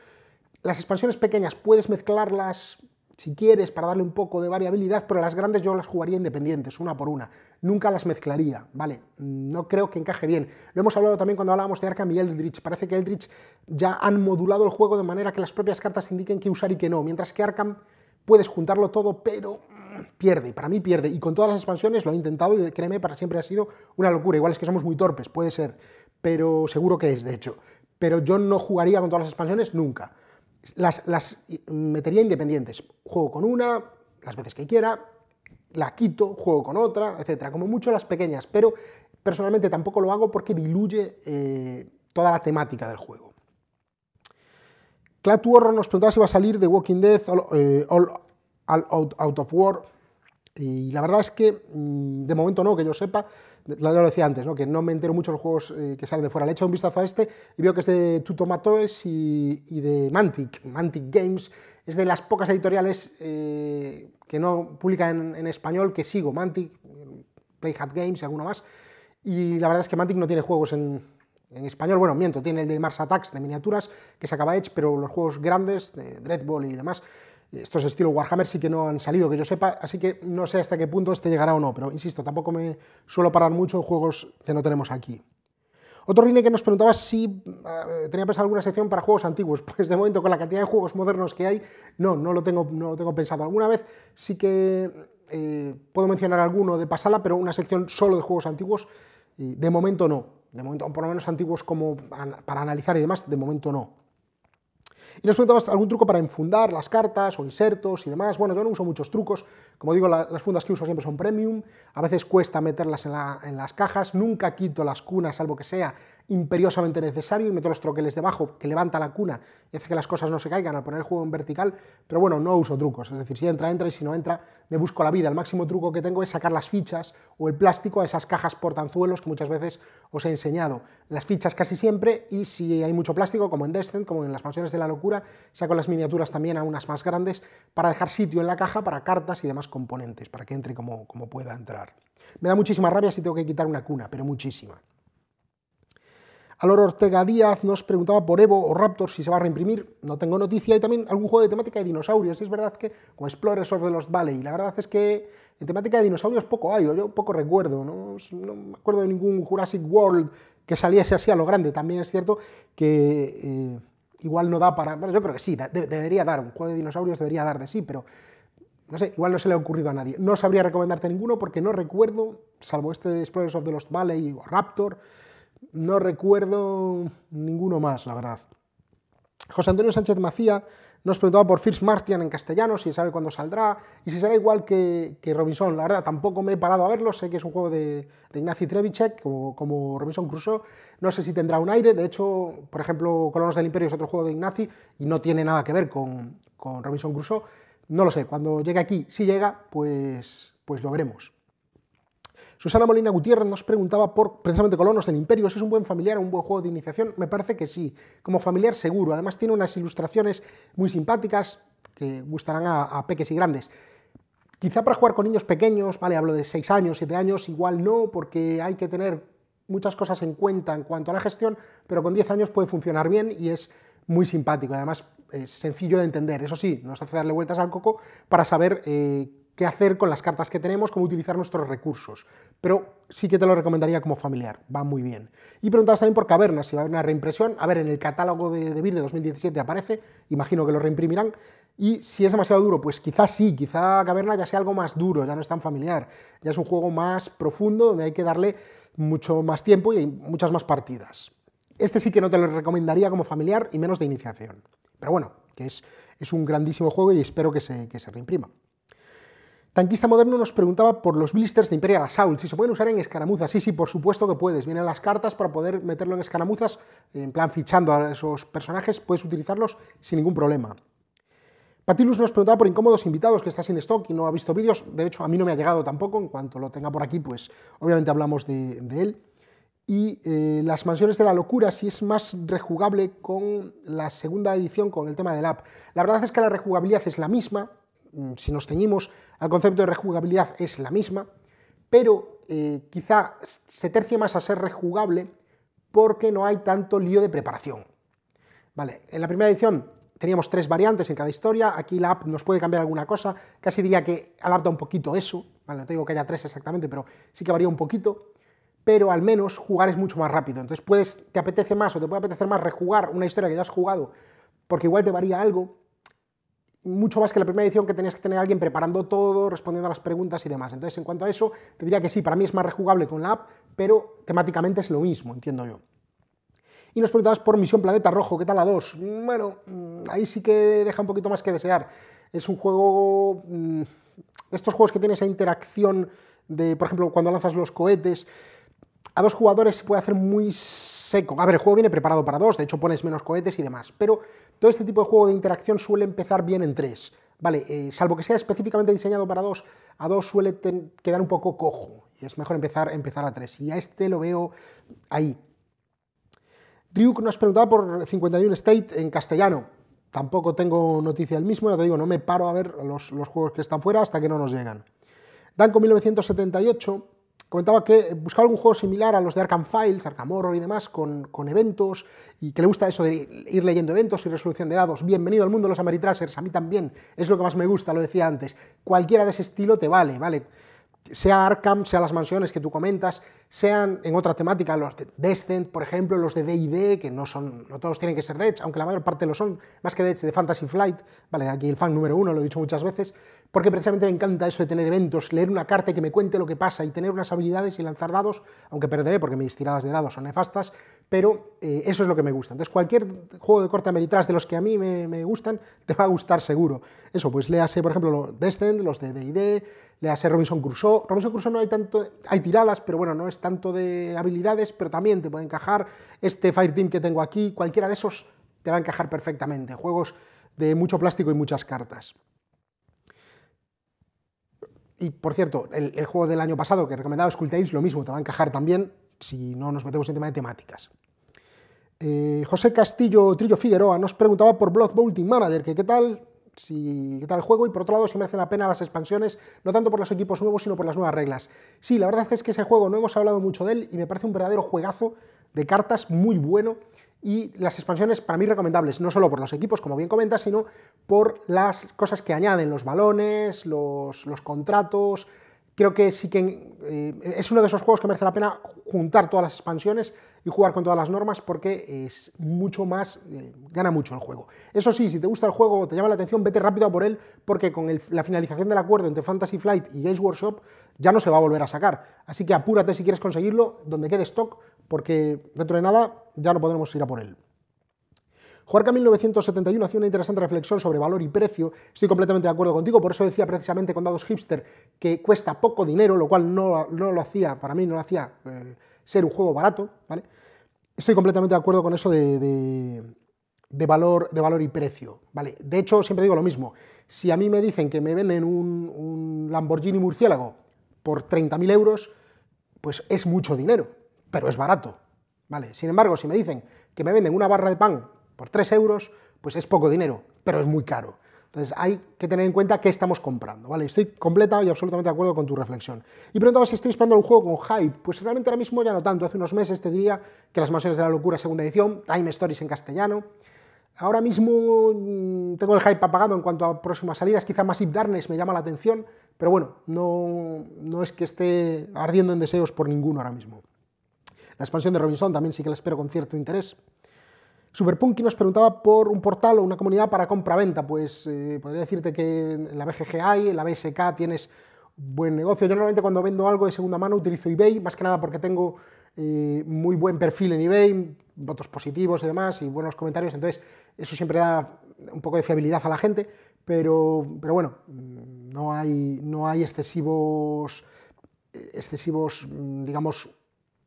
Las expansiones pequeñas puedes mezclarlas, si quieres, para darle un poco de variabilidad, pero las grandes yo las jugaría independientes, una por una. Nunca las mezclaría, ¿vale? No creo que encaje bien. Lo hemos hablado también cuando hablábamos de Arkham y Eldritch. Parece que Eldritch ya han modulado el juego de manera que las propias cartas indiquen qué usar y qué no, mientras que Arkham puedes juntarlo todo, pero mm, pierde, para mí pierde. Y con todas las expansiones lo he intentado y créeme, para siempre ha sido una locura. Igual es que somos muy torpes, puede ser, pero seguro que es, de hecho. Pero yo no jugaría con todas las expansiones nunca las, metería independientes. Juego con una, las veces que quiera, la quito, juego con otra, etcétera. Como mucho las pequeñas, pero personalmente tampoco lo hago porque diluye eh, toda la temática del juego. Clatu nos preguntaba si iba a salir de Walking Dead, eh, out, of War, y la verdad es que mm, de momento no, que yo sepa lo decía antes, que no me entero mucho de los juegos eh, que salen de fuera. Le he echado un vistazo a este y veo que es de Tutomatoes y, y de Mantic, Mantic Games. Es de las pocas editoriales eh, que no publican en, español que sigo, Mantic, Playhat Games y alguno más. Y la verdad es que Mantic no tiene juegos en, español, bueno, miento, tiene el de Mars Attacks de miniaturas, que se acaba Edge, pero los juegos grandes, de Dreadball y demás, estos estilos Warhammer sí que no han salido, que yo sepa, así que no sé hasta qué punto este llegará o no, pero insisto, tampoco me suelo parar mucho en juegos que no tenemos aquí. Otro Rine que nos preguntaba si ah, tenía pensado alguna sección para juegos antiguos. <laughs> Pues de momento, con la cantidad de juegos modernos que hay, no, no lo tengo, no lo tengo pensado. Alguna vez sí que eh, puedo mencionar alguno de pasada, pero una sección solo de juegos antiguos, de momento no. De momento, por lo menos antiguos como para analizar y demás, de momento no. Y nos preguntabas algún truco para enfundar las cartas o insertos y demás. Bueno, yo no uso muchos trucos. Como digo, las fundas que uso siempre son premium. A veces cuesta meterlas en, en las cajas. Nunca quito las cunas, salvo que sea imperiosamente necesario y meto los troqueles debajo, que levanta la cuna y hace que las cosas no se caigan al poner el juego en vertical, pero bueno, no uso trucos, es decir, si entra, entra y si no entra, me busco la vida. El máximo truco que tengo es sacar las fichas o el plástico a esas cajas portanzuelos que muchas veces os he enseñado. Las fichas casi siempre y si hay mucho plástico, como en Descent, como en las mansiones de la locura, saco las miniaturas también a unas más grandes para dejar sitio en la caja para cartas y demás componentes, para que entre como, como pueda entrar. Me da muchísima rabia si tengo que quitar una cuna, pero muchísima. Alor Ortega Díaz nos preguntaba por Evo o Raptor si se va a reimprimir. No tengo noticia. Y también algún juego de temática de dinosaurios. Es verdad que, con Explorers of the Lost Valley, la verdad es que en temática de dinosaurios poco hay, yo poco recuerdo. ¿no? me acuerdo de ningún Jurassic World que saliese así a lo grande. También es cierto que eh, igual no da para. Bueno, yo creo que sí, debería dar. Un juego de dinosaurios debería dar de sí, pero no sé, igual no se le ha ocurrido a nadie. No sabría recomendarte ninguno porque no recuerdo, salvo este de Explorers of the Lost Valley o Raptor no recuerdo ninguno más, la verdad. José Antonio Sánchez Macía nos preguntaba por First Martian en castellano, si sabe cuándo saldrá y si será igual que, Robinson. La verdad, tampoco me he parado a verlo. Sé que es un juego de, de Ignacy como, Robinson Crusoe. No sé si tendrá un aire. De hecho, por ejemplo, Colonos del Imperio es otro juego de Ignacy y no tiene nada que ver con, Robinson Crusoe. No lo sé. Cuando llegue aquí, si llega, pues, pues lo veremos. Susana Molina Gutiérrez nos preguntaba por precisamente Colonos del Imperio, es un buen familiar un buen juego de iniciación. Me parece que sí, como familiar seguro. Además tiene unas ilustraciones muy simpáticas que gustarán a, peques y grandes. Quizá para jugar con niños pequeños, vale, hablo de 6 años, 7 años, igual no, porque hay que tener muchas cosas en cuenta en cuanto a la gestión, pero con 10 años puede funcionar bien y es muy simpático. Además, es sencillo de entender. Eso sí, nos hace darle vueltas al coco para saber eh, qué hacer con las cartas que tenemos, cómo utilizar nuestros recursos. Pero sí que te lo recomendaría como familiar, va muy bien. Y preguntabas también por Caverna, si va a haber una reimpresión. A ver, en el catálogo de, de de 2017 aparece, imagino que lo reimprimirán. Y si es demasiado duro, pues quizás sí, quizá Caverna ya sea algo más duro, ya no es tan familiar, ya es un juego más profundo donde hay que darle mucho más tiempo y hay muchas más partidas. Este sí que no te lo recomendaría como familiar y menos de iniciación. Pero bueno, que es, es un grandísimo juego y espero que se reimprima. Tanquista Moderno nos preguntaba por los blisters de Imperial Assault, si se pueden usar en escaramuzas. Sí, sí, por supuesto que puedes. Vienen las cartas para poder meterlo en escaramuzas, en plan fichando a esos personajes, puedes utilizarlos sin ningún problema. Patilus nos preguntaba por incómodos invitados, que está sin stock y no ha visto vídeos. De hecho, a mí no me ha llegado tampoco. En cuanto lo tenga por aquí, pues obviamente hablamos de, él. Y eh, las mansiones de la locura, si es más rejugable con la segunda edición, con el tema del app. La verdad es que la rejugabilidad es la misma, Mm, si nos ceñimos al concepto de rejugabilidad, es la misma, pero eh, quizá se tercie más a ser rejugable porque no hay tanto lío de preparación. Vale, en la primera edición teníamos tres variantes en cada historia, aquí la app nos puede cambiar alguna cosa, casi diría que adapta un poquito eso, no te digo que haya tres exactamente, pero sí que varía un poquito, pero al menos jugar es mucho más rápido, entonces puedes, te apetece más o te puede apetecer más rejugar una historia que ya has jugado, porque igual te varía algo, mucho más que la primera edición que tenías que tener a alguien preparando todo, respondiendo a las preguntas y demás. Entonces, en cuanto a eso, te diría que sí, para mí es más rejugable con la app, pero temáticamente es lo mismo, entiendo yo. Y nos preguntabas por Misión Planeta Rojo, ¿qué tal la 2? Mm, bueno, mm, ahí sí que deja un poquito más que desear. Es un juego... Mm, estos juegos que tienen esa interacción de, por ejemplo, cuando lanzas los cohetes, a dos jugadores se puede hacer muy seco. A ver, el juego viene preparado para dos, de hecho pones menos cohetes y demás, pero todo este tipo de juego de interacción suele empezar bien en tres. Vale, eh, salvo que sea específicamente diseñado para dos, a dos suele quedar un poco cojo y es mejor empezar, empezar a tres. Y a este lo veo ahí. Ryuk nos preguntaba por 51 State en castellano. Tampoco tengo noticia del mismo, ya te digo, no me paro a ver los, los juegos que están fuera hasta que no nos llegan. Danco 1978 comentaba que buscaba algún juego similar a los de Arkham Files, Arkham Horror y demás, con, con eventos, y que le gusta eso de ir leyendo eventos y resolución de dados. Bienvenido al mundo de los Ameritrashers, a mí también, es lo que más me gusta, lo decía antes. Cualquiera de ese estilo te vale, ¿vale? Sea Arkham, sea las mansiones que tú comentas, sean en otra temática, los de Descent, por ejemplo, los de D&D, que no son, no todos tienen que ser de aunque la mayor parte lo son, más que de de Fantasy Flight, ¿vale? Aquí el fan número uno, lo he dicho muchas veces, porque precisamente me encanta eso de tener eventos, leer una carta y que me cuente lo que pasa y tener unas habilidades y lanzar dados, aunque perderé porque mis tiradas de dados son nefastas, pero eh, eso es lo que me gusta. Entonces cualquier juego de corte ameritrás de los que a mí me, gustan, <laughs> te va a gustar seguro. Eso, pues léase, por ejemplo, los Descend, los de D&D, léase Robinson Crusoe. Robinson Crusoe no hay tanto, hay tiradas, pero bueno, no es tanto de habilidades, pero también te puede encajar este Fireteam que tengo aquí, cualquiera de esos te va a encajar perfectamente. Juegos de mucho plástico y muchas cartas. Y por cierto, el, juego del año pasado que recomendaba recomendado, lo mismo, te va a encajar también si no nos metemos en tema de temáticas. Eh, José Castillo Trillo Figueroa nos preguntaba por Blood Bowl Manager, que qué tal, si, qué tal el juego y por otro lado si merecen la pena las expansiones, no tanto por los equipos nuevos sino por las nuevas reglas. Sí, la verdad es que ese juego no hemos hablado mucho de él y me parece un verdadero juegazo de cartas muy bueno y las expansiones para mí recomendables, no solo por los equipos, como bien comentas, sino por las cosas que añaden, los balones, los, contratos. Creo que sí que eh, es uno de esos juegos que merece la pena juntar todas las expansiones y jugar con todas las normas porque es mucho más, eh, gana mucho el juego. Eso sí, si te gusta el juego o te llama la atención, vete rápido a por él porque con la finalización del acuerdo entre Fantasy Flight y Games Workshop ya no se va a volver a sacar. Así que apúrate si quieres conseguirlo, donde quede stock, porque dentro de nada ya no podremos ir a por él. Juarca 1971 hacía una interesante reflexión sobre valor y precio. Estoy completamente de acuerdo contigo, por eso decía precisamente con dados hipster que cuesta poco dinero, lo cual no, lo hacía, para mí no lo hacía eh, ser un juego barato. ¿vale? Estoy completamente de acuerdo con eso de, de, valor, de valor y precio. ¿vale? De hecho, siempre digo lo mismo. Si a mí me dicen que me venden un, un Lamborghini murciélago por 30.000 euros, pues es mucho dinero pero es barato. ¿vale? Sin embargo, si me dicen que me venden una barra de pan por 3 euros, pues es poco dinero, pero es muy caro. Entonces hay que tener en cuenta qué estamos comprando, ¿vale? Estoy completa y absolutamente de acuerdo con tu reflexión. Y preguntaba si estoy esperando un juego con hype. Pues realmente ahora mismo ya no tanto. Hace unos meses te diría que Las Mansiones de la Locura, segunda edición, Time Stories en castellano. Ahora mismo mm, tengo el hype apagado en cuanto a próximas salidas. Quizá más Ip Darkness me llama la atención, pero bueno, no, no es que esté ardiendo en deseos por ninguno ahora mismo. La expansión de Robinson también sí que la espero con cierto interés. Superpunky nos preguntaba por un portal o una comunidad para compra-venta. Pues eh, podría decirte que en la BGG hay, en la BSK tienes buen negocio. Yo normalmente cuando vendo algo de segunda mano utilizo eBay, más que nada porque tengo eh, muy buen perfil en eBay, votos positivos y demás, y buenos comentarios, entonces eso siempre da un poco de fiabilidad a la gente, pero, pero bueno, no hay, no hay excesivos, eh, excesivos, mm, digamos,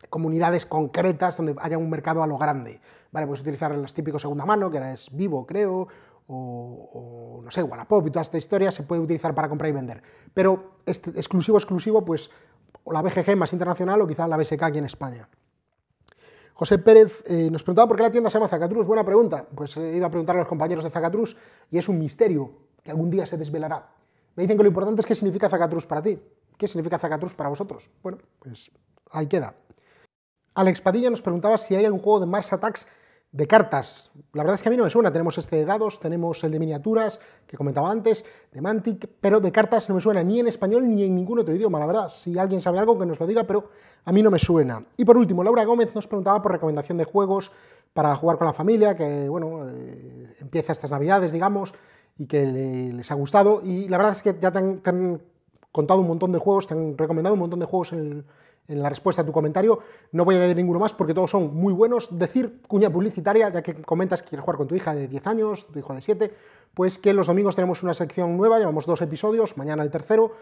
comunidades concretas donde haya un mercado a lo grande. Vale, puedes utilizar las típicos segunda mano, que ahora es vivo, creo, o, no sé, Wallapop y toda esta historia se puede utilizar para comprar y vender. Pero este, exclusivo, exclusivo, pues o la BGG más internacional o quizás la BSK aquí en España. José Pérez eh, nos preguntaba por qué la tienda se llama Zacatrus. Buena pregunta. Pues he eh, ido a preguntar a los compañeros de Zacatrus y es un misterio que algún día se desvelará. Me dicen que lo importante es qué significa Zacatrus para ti. ¿Qué significa Zacatrus para vosotros? Bueno, pues ahí queda. Alex Padilla nos preguntaba si hay algún juego de Mars Attacks de cartas. La verdad es que a mí no me suena. Tenemos este de dados, tenemos el de miniaturas, que comentaba antes, de Mantic, pero de cartas no me suena ni en español ni en ningún otro idioma, la verdad. Si alguien sabe algo, que nos lo diga, pero a mí no me suena. Y por último, Laura Gómez nos preguntaba por recomendación de juegos para jugar con la familia, que, bueno, eh, empieza estas navidades, digamos, y que les ha gustado. Y la verdad es que ya han, te han contado un montón de juegos, te han recomendado un montón de juegos en el, en la respuesta a tu comentario. No voy a añadir ninguno más porque todos son muy buenos. Decir cuña publicitaria, ya que comentas que quieres jugar con tu hija de 10 años, tu hijo de 7, pues que los domingos tenemos una sección nueva, llevamos dos episodios, mañana el tercero,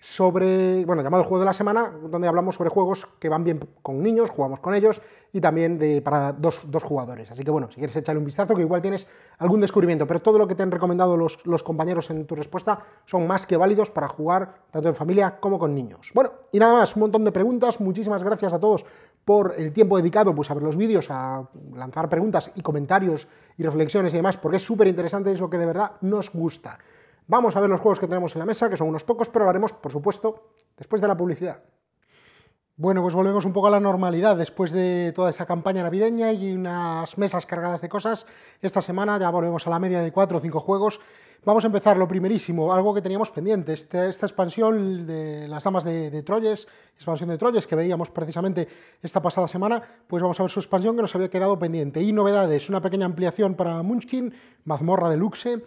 sobre, bueno, llamado el juego de la semana, donde hablamos sobre juegos que van bien con niños, jugamos con ellos, y también de, para dos, dos jugadores. Así que bueno, si quieres echarle un vistazo, que igual tienes algún descubrimiento, pero todo lo que te han recomendado los, los compañeros en tu respuesta son más que válidos para jugar tanto en familia como con niños. Bueno, y nada más, un montón de preguntas Muchísimas gracias a todos por el tiempo dedicado pues, a ver los vídeos, a lanzar preguntas y comentarios y reflexiones y demás, porque es súper interesante, es lo que de verdad nos gusta. Vamos a ver los juegos que tenemos en la mesa, que son unos pocos, pero lo haremos, por supuesto, después de la publicidad. Bueno, pues volvemos un poco a la normalidad después de toda esa campaña navideña y unas mesas cargadas de cosas. Esta semana ya volvemos a la media de 4 o 5 juegos Vamos a empezar lo primerísimo, algo que teníamos pendiente, este, esta, expansión de las damas de, Troyes, expansión de Troyes que veíamos precisamente esta pasada semana, pues vamos a ver su expansión que nos había quedado pendiente. Y novedades, una pequeña ampliación para Munchkin, mazmorra de Luxe,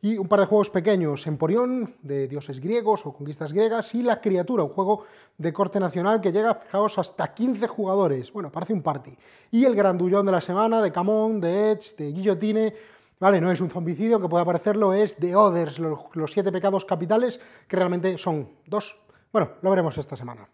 y un par de juegos pequeños, Emporión, de dioses griegos o conquistas griegas, y La Criatura, un juego de corte nacional que llega, fijaos, hasta 15 jugadores, bueno, parece un party. Y El Grandullón de la Semana, de Camón, de Edge, de Guillotine no es un zombicidio, que pueda parecerlo, es The Others, los, siete pecados capitales, que realmente son dos. Bueno, lo veremos esta semana.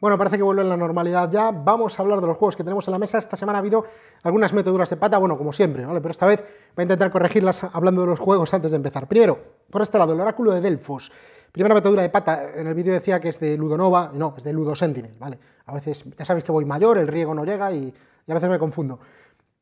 Bueno, parece que vuelve a la normalidad ya. Vamos a hablar de los juegos que tenemos en la mesa. Esta semana ha habido algunas meteduras de pata, bueno, como siempre, Pero esta vez voy a intentar corregirlas hablando de los juegos antes de empezar. Primero, por este lado, el oráculo de Delfos. Primera metedura de pata, en el vídeo decía que es de Ludonova, no, es de Ludo Sentinel, ¿vale? A veces, ya sabéis que voy mayor, el riego no llega y, y a veces me confundo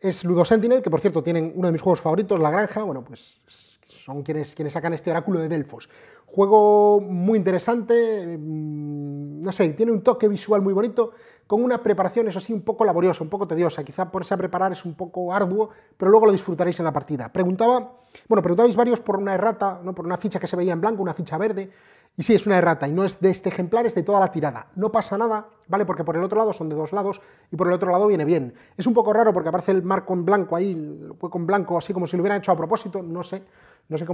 es Ludo Sentinel, que por cierto tienen uno de mis juegos favoritos, La Granja, bueno, pues son quienes, quienes sacan este oráculo de Delfos. Juego muy interesante, mm, no sé, tiene un toque visual muy bonito, con una preparación, eso sí, un poco laboriosa, un poco tediosa, quizá por a preparar es un poco arduo, pero luego lo disfrutaréis en la partida. Preguntaba, bueno, preguntabais varios por una errata, ¿no? por una ficha que se veía en blanco, una ficha verde, y sí, es una errata y no es de este ejemplar, es de toda la tirada. No pasa nada, ¿vale? Porque por el otro lado son de dos lados y por el otro lado viene bien. Es un poco raro porque aparece el marco en blanco ahí, el hueco en blanco, así como si lo hubieran hecho a propósito, no sé, no sé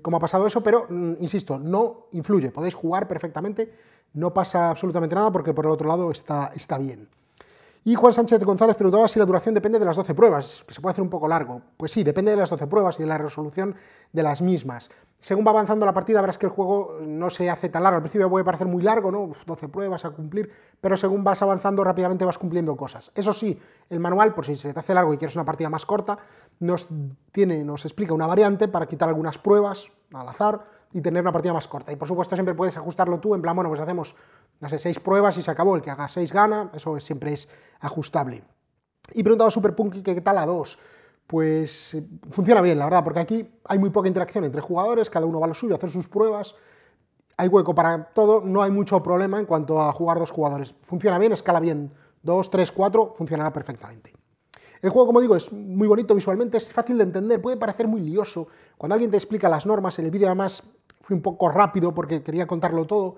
cómo, ha pasado eso, pero mm, insisto, no influye, podéis jugar perfectamente, no pasa absolutamente nada porque por el otro lado está bien. Y Juan Sánchez González preguntaba si la duración depende de las 12 pruebas. Se puede hacer un poco largo. Pues sí, depende de las 12 pruebas y de la resolución de las mismas. Según va avanzando la partida, verás que el juego no se hace tan largo. Al principio puede parecer muy largo, ¿no? 12 pruebas a cumplir, pero según vas avanzando rápidamente vas cumpliendo cosas. Eso sí, el manual, por si se te hace largo y quieres una partida más corta, nos, tiene, nos explica una variante para quitar algunas pruebas al azar y tener una partida más corta. Y por supuesto siempre puedes ajustarlo tú, en plan, bueno, pues hacemos, no sé, seis pruebas y se acabó, el que haga seis gana, eso siempre es ajustable. Y preguntaba a Superpunky qué tal a dos. Pues eh, funciona bien, la verdad, porque aquí hay muy poca interacción entre jugadores, cada uno va a lo suyo a hacer sus pruebas, hay hueco para todo, no hay mucho problema en cuanto a jugar dos jugadores. Funciona bien, escala bien, dos, tres, cuatro, funcionará perfectamente. El juego, como digo, es muy bonito visualmente, es fácil de entender, puede parecer muy lioso. Cuando alguien te explica las normas, en el vídeo además un poco rápido porque quería contarlo todo,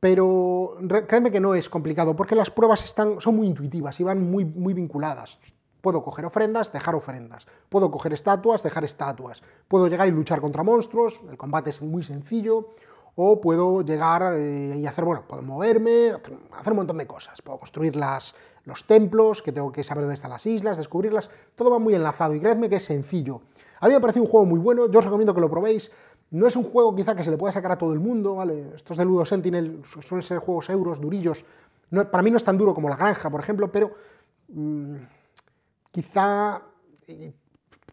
pero créeme que no es complicado, porque las pruebas están, son muy intuitivas y van muy, muy vinculadas. Puedo coger ofrendas, dejar ofrendas. Puedo coger estatuas, dejar estatuas. Puedo llegar y luchar contra monstruos, el combate es muy sencillo. O puedo llegar eh, y hacer, bueno, puedo moverme, hacer un montón de cosas. Puedo construir los templos, que tengo que saber dónde están las islas, descubrirlas. Todo va muy enlazado y créeme que es sencillo. A mí me parecido un juego muy bueno, yo os recomiendo que lo probéis. No es un juego quizá que se le pueda sacar a todo el mundo, ¿vale? Estos de Ludo Sentinel suelen ser juegos euros, durillos. para mí no es tan duro como La Granja, por ejemplo, pero mm, quizá eh,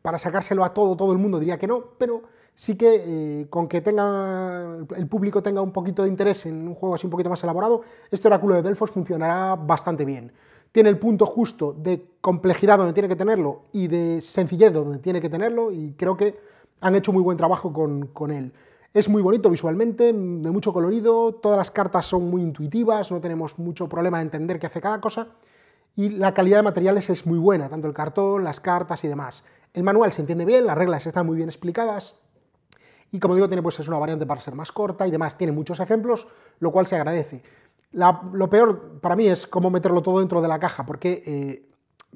para sacárselo a todo, todo el mundo diría que no, pero sí que eh, con que tenga el público tenga un poquito de interés en un juego así un poquito más elaborado, este oráculo de Delfos funcionará bastante bien. Tiene el punto justo de complejidad donde tiene que tenerlo y de sencillez donde tiene que tenerlo y creo que han hecho muy buen trabajo con, él. Es muy bonito visualmente, de mucho colorido, todas las cartas son muy intuitivas, no tenemos mucho problema de entender qué hace cada cosa y la calidad de materiales es muy buena, tanto el cartón, las cartas y demás. El manual se entiende bien, las reglas están muy bien explicadas y como digo, tiene pues es una variante para ser más corta y demás, tiene muchos ejemplos, lo cual se agradece. lo peor para mí es cómo meterlo todo dentro de la caja, porque eh,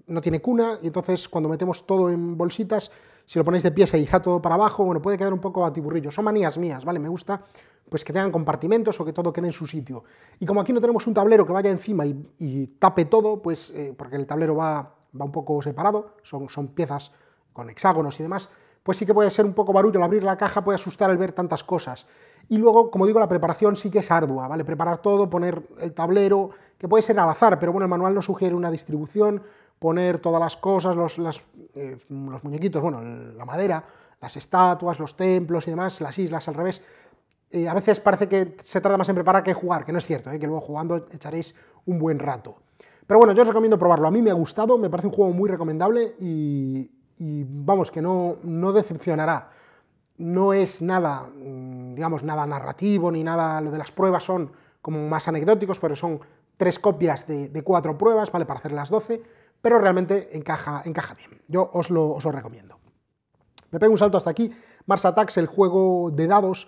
no tiene cuna, y entonces cuando metemos todo en bolsitas, si lo ponéis de pie se hija todo para abajo, bueno, puede quedar un poco a atiburrillo. Son manías mías, ¿vale? Me gusta pues que tengan compartimentos o que todo quede en su sitio. Y como aquí no tenemos un tablero que vaya encima y, tape todo, pues eh, porque el tablero va, un poco separado, son, son piezas con hexágonos y demás, pues sí que puede ser un poco barullo al abrir la caja, puede asustar al ver tantas cosas. Y luego, como digo, la preparación sí que es ardua, ¿vale? Preparar todo, poner el tablero, que puede ser al azar, pero bueno, el manual no sugiere una distribución, poner todas las cosas, los, eh, los muñequitos, bueno, la madera, las estatuas, los templos y demás, las islas al revés. Eh, a veces parece que se tarda más en preparar que jugar, que no es cierto, eh, que luego jugando echaréis un buen rato. Pero bueno, yo os recomiendo probarlo. A mí me ha gustado, me parece un juego muy recomendable y, vamos, que no, no decepcionará. No es nada, mm, digamos, nada narrativo ni nada. Lo de las pruebas son como más anecdóticos, pero son tres copias de, cuatro pruebas, ¿vale? Para hacer las doce pero realmente encaja, encaja bien. Yo os lo, os recomiendo. Me pego un salto hasta aquí. Mars Attacks, el juego de dados.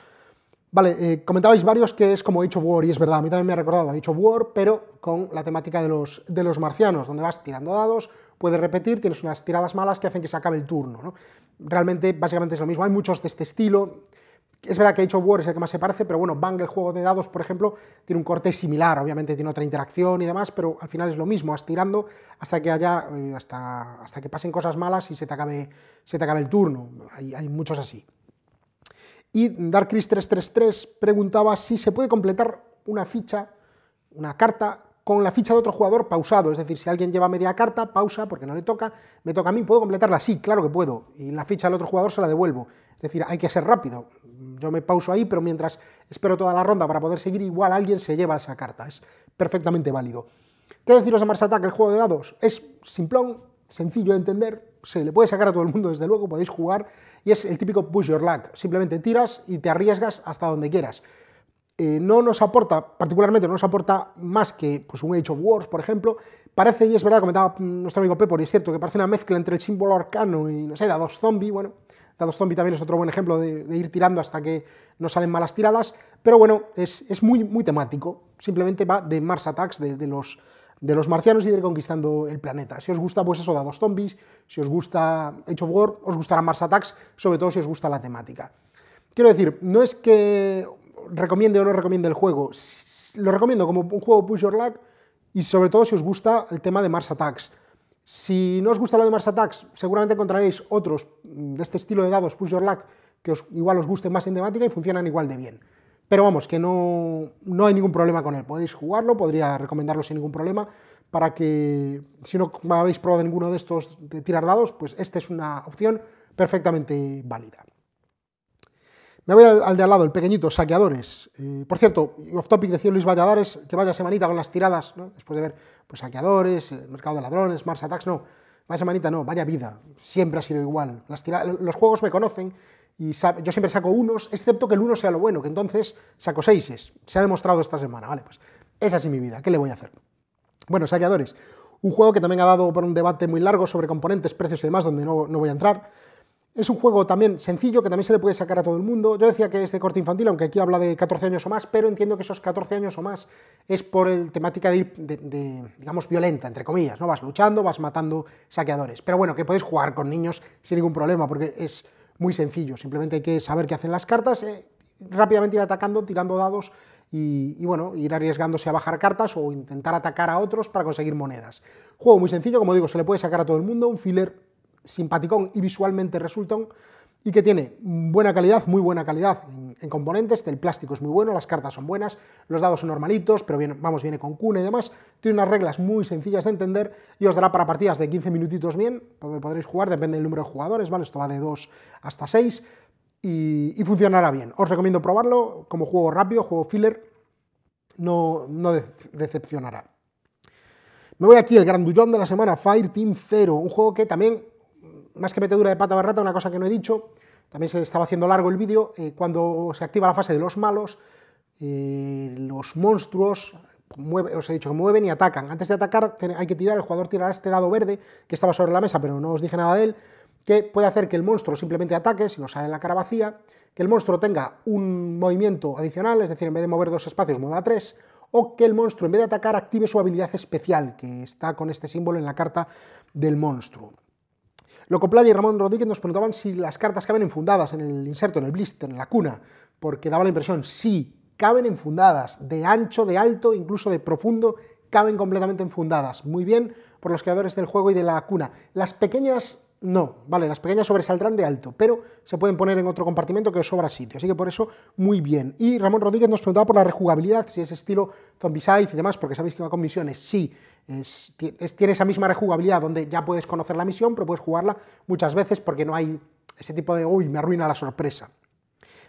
Vale, eh, comentabais varios que es como Age of War, y es verdad, a mí también me ha recordado a Age of War, pero con la temática de los, de los marcianos, donde vas tirando dados, puedes repetir, tienes unas tiradas malas que hacen que se acabe el turno. Realmente, básicamente es lo mismo. Hay muchos de este estilo. Es verdad que Age of War es el que más se parece, pero bueno, Bang, el juego de dados, por ejemplo, tiene un corte similar, obviamente tiene otra interacción y demás, pero al final es lo mismo, has tirando hasta que haya, eh, hasta, hasta que pasen cosas malas y se te acabe, se te acabe el turno. Hay, hay muchos así. Y Dark 333 preguntaba si se puede completar una ficha, una carta, con la ficha de otro jugador pausado, es decir, si alguien lleva media carta, pausa porque no le toca, me toca a mí, ¿puedo completarla? Sí, claro que puedo, y la ficha del otro jugador se la devuelvo, es decir, hay que ser rápido, yo me pauso ahí, pero mientras espero toda la ronda para poder seguir, igual alguien se lleva esa carta, es perfectamente válido. ¿Qué deciros de Mars Attack, el juego de dados? Es simplón, sencillo de entender, se le puede sacar a todo el mundo, desde luego, podéis jugar, y es el típico push your luck, simplemente tiras y te arriesgas hasta donde quieras. Eh, no nos aporta, particularmente no nos aporta más que pues, un Age of Wars, por ejemplo, parece, y es verdad, comentaba nuestro amigo Pepper, y es cierto, que parece una mezcla entre el símbolo arcano y, no sé, dados zombie, bueno, dados zombie también es otro buen ejemplo de, ir tirando hasta que no salen malas tiradas, pero bueno, es, muy, muy temático, simplemente va de Mars Attacks, de, los de los marcianos y de ir conquistando el planeta. Si os gusta, pues eso, dados zombies, si os gusta Age of War, os gustará Mars Attacks, sobre todo si os gusta la temática. Quiero decir, no es que recomiende o no recomiende el juego, lo recomiendo como un juego push your luck y sobre todo si os gusta el tema de Mars Attacks. Si no os gusta lo de Mars Attacks, seguramente encontraréis otros mm, de este estilo de dados push your luck que os, igual os gusten más en temática y funcionan igual de bien. Pero vamos, que no, no hay ningún problema con él. Podéis jugarlo, podría recomendarlo sin ningún problema para que si no habéis probado ninguno de estos de tirar dados, pues esta es una opción perfectamente válida. Me voy al, de al lado, el pequeñito, Saqueadores. Eh, por cierto, off topic decía Luis Valladares, que vaya semanita con las tiradas, después de ver pues, Saqueadores, el eh, Mercado de Ladrones, Mars Attacks, no. Vaya semanita, no, vaya vida. Siempre ha sido igual. los juegos me conocen y yo siempre saco unos, excepto que el uno sea lo bueno, que entonces saco seises. Se ha demostrado esta semana, vale, pues esa es mi vida, ¿qué le voy a hacer? Bueno, Saqueadores, un juego que también ha dado por un debate muy largo sobre componentes, precios y demás, donde no, no voy a entrar. Es un juego también sencillo que también se le puede sacar a todo el mundo. Yo decía que es de corte infantil, aunque aquí habla de 14 años o más, pero entiendo que esos 14 años o más es por el temática de, ir digamos, violenta, entre comillas, ¿no? Vas luchando, vas matando saqueadores. Pero bueno, que podéis jugar con niños sin ningún problema, porque es muy sencillo. Simplemente hay que saber qué hacen las cartas, eh, rápidamente ir atacando, tirando dados y, y, bueno, ir arriesgándose a bajar cartas o intentar atacar a otros para conseguir monedas. Juego muy sencillo, como digo, se le puede sacar a todo el mundo, un filler simpaticón y visualmente resultón y que tiene buena calidad, muy buena calidad en, componentes, el plástico es muy bueno, las cartas son buenas, los dados son normalitos, pero bien, vamos, viene con cuna y demás, tiene unas reglas muy sencillas de entender y os dará para partidas de 15 minutitos bien, podréis jugar, depende del número de jugadores, ¿vale? Esto va de 2 hasta 6 y, funcionará bien. Os recomiendo probarlo como juego rápido, juego filler, no, decepcionará. Me voy aquí, el gran bullón de la semana, Fire Team Zero, un juego que también más que metedura de pata barrata, una cosa que no he dicho, también se estaba haciendo largo el vídeo, eh, cuando se activa la fase de los malos, eh, los monstruos, os he dicho, mueven y atacan. Antes de atacar hay que tirar, el jugador tirará este dado verde que estaba sobre la mesa, pero no os dije nada de él, que puede hacer que el monstruo simplemente ataque, si no sale la cara vacía, que el monstruo tenga un movimiento adicional, es decir, en vez de mover dos espacios, mueva tres, o que el monstruo, en vez de atacar, active su habilidad especial, que está con este símbolo en la carta del monstruo. Locoplaya y Ramón Rodríguez nos preguntaban si las cartas caben enfundadas en el inserto, en el blister, en la cuna, porque daba la impresión, sí, caben enfundadas, de ancho, de alto, incluso de profundo, caben completamente enfundadas. Muy bien por los creadores del juego y de la cuna. Las pequeñas no, vale, las pequeñas sobresaldrán de alto, pero se pueden poner en otro compartimento que os sobra sitio, así que por eso muy bien. Y Ramón Rodríguez nos preguntaba por la rejugabilidad, si es estilo Zombicide y demás, porque sabéis que va con misiones, sí, tiene esa misma rejugabilidad, donde ya puedes conocer la misión, pero puedes jugarla muchas veces porque no hay ese tipo de, uy, me arruina la sorpresa.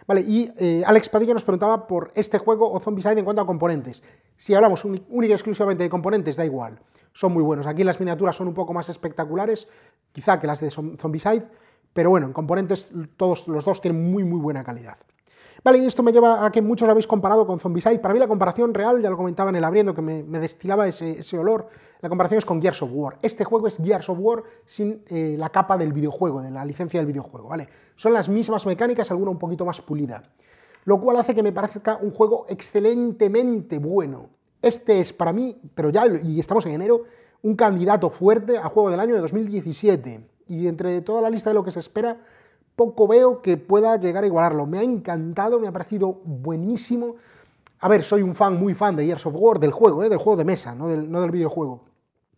Vale, y eh, Alex Padilla nos preguntaba por este juego o Zombieside en cuanto a componentes. Si hablamos única y exclusivamente de componentes, da igual, son muy buenos. Aquí las miniaturas son un poco más espectaculares, quizá que las de Zombieside, pero bueno, en componentes todos los dos tienen muy muy buena calidad. Vale, y esto me lleva a que muchos lo habéis comparado con Zombieside. Para mí la comparación real, ya lo comentaba en el abriendo, que me, destilaba ese, olor, la comparación es con Gears of War. Este juego es Gears of War sin eh, la capa del videojuego, de la licencia del videojuego, ¿vale? Son las mismas mecánicas, alguna un poquito más pulida. Lo cual hace que me parezca un juego excelentemente bueno. Este es para mí, pero ya, y estamos en enero, un candidato fuerte a Juego del Año de 2017. Y entre toda la lista de lo que se espera, poco veo que pueda llegar a igualarlo. Me ha encantado, me ha parecido buenísimo. A ver, soy un fan, muy fan de Gears of War, del juego, ¿eh? del juego de mesa, no del, no del videojuego.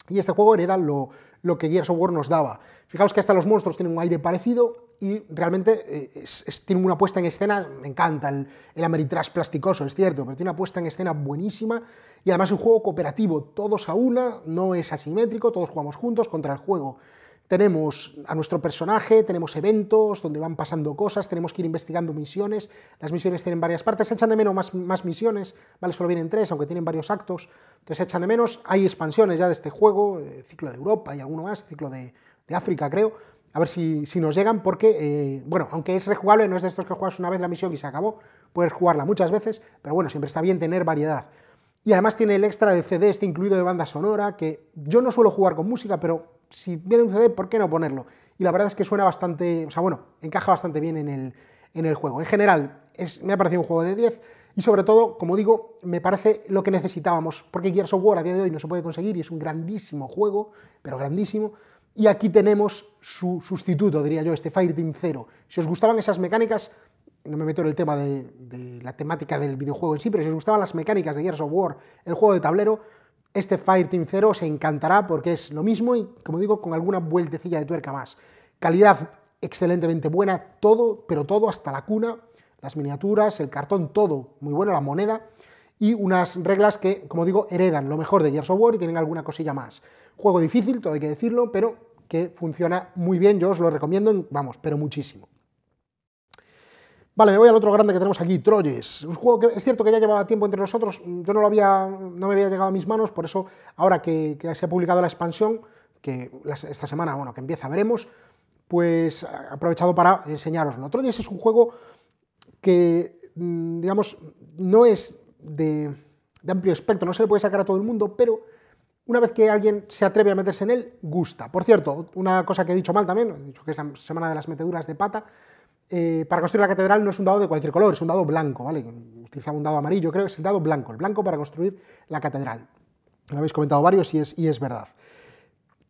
Y este juego hereda lo, lo, que Gears of War nos daba. Fijaos que hasta los monstruos tienen un aire parecido y realmente eh, tiene una puesta en escena, me encanta el, el Ameritrash plasticoso, es cierto, pero tiene una puesta en escena buenísima y además es un juego cooperativo, todos a una, no es asimétrico, todos jugamos juntos contra el juego. Tenemos a nuestro personaje, tenemos eventos donde van pasando cosas, tenemos que ir investigando misiones. Las misiones tienen varias partes, se echan de menos más, misiones, ¿vale? Solo vienen tres, aunque tienen varios actos. Entonces se echan de menos. Hay expansiones ya de este juego, eh, ciclo de Europa y alguno más, ciclo de, África, creo. A ver si, si nos llegan, porque, eh, bueno, aunque es rejugable, no es de estos que juegas una vez la misión y se acabó, puedes jugarla muchas veces, pero bueno, siempre está bien tener variedad. Y además tiene el extra de CD, este incluido de banda sonora, que yo no suelo jugar con música, pero si viene un CD, ¿por qué no ponerlo? Y la verdad es que suena bastante, o sea, bueno, encaja bastante bien en el, juego. En general, es, me ha parecido un juego de 10 y sobre todo, como digo, me parece lo que necesitábamos, porque Gears of War a día de hoy no se puede conseguir y es un grandísimo juego, pero grandísimo. Y aquí tenemos su sustituto, diría yo, este Fire Fireteam Zero. Si os gustaban esas mecánicas, no me meto en el tema de, de, la temática del videojuego en sí, pero si os gustaban las mecánicas de Gears of War, el juego de tablero, este Fireteam 0 se encantará porque es lo mismo y, como digo, con alguna vueltecilla de tuerca más. Calidad excelentemente buena, todo, pero todo, hasta la cuna, las miniaturas, el cartón, todo, muy bueno, la moneda, y unas reglas que, como digo, heredan lo mejor de Gears of War y tienen alguna cosilla más. Juego difícil, todo hay que decirlo, pero que funciona muy bien, yo os lo recomiendo, vamos, pero muchísimo. Vale, me voy al otro grande que tenemos aquí, Troyes. Un juego que es cierto que ya llevaba tiempo entre nosotros, yo no, lo había, no me había llegado a mis manos, por eso ahora que, se ha publicado la expansión, que esta semana, bueno, que empieza, veremos, pues eh, he aprovechado para enseñaroslo. Troyes es un juego que, mm, digamos, no es de, de amplio espectro, no se le puede sacar a todo el mundo, pero una vez que alguien se atreve a meterse en él, gusta. Por cierto, una cosa que he dicho mal también, he dicho que es la semana de las meteduras de pata, eh, para construir la catedral no es un dado de cualquier color, es un dado blanco, ¿vale? Utilizaba un dado amarillo, creo que es el dado blanco, el blanco para construir la catedral. Lo habéis comentado varios y es, y es verdad.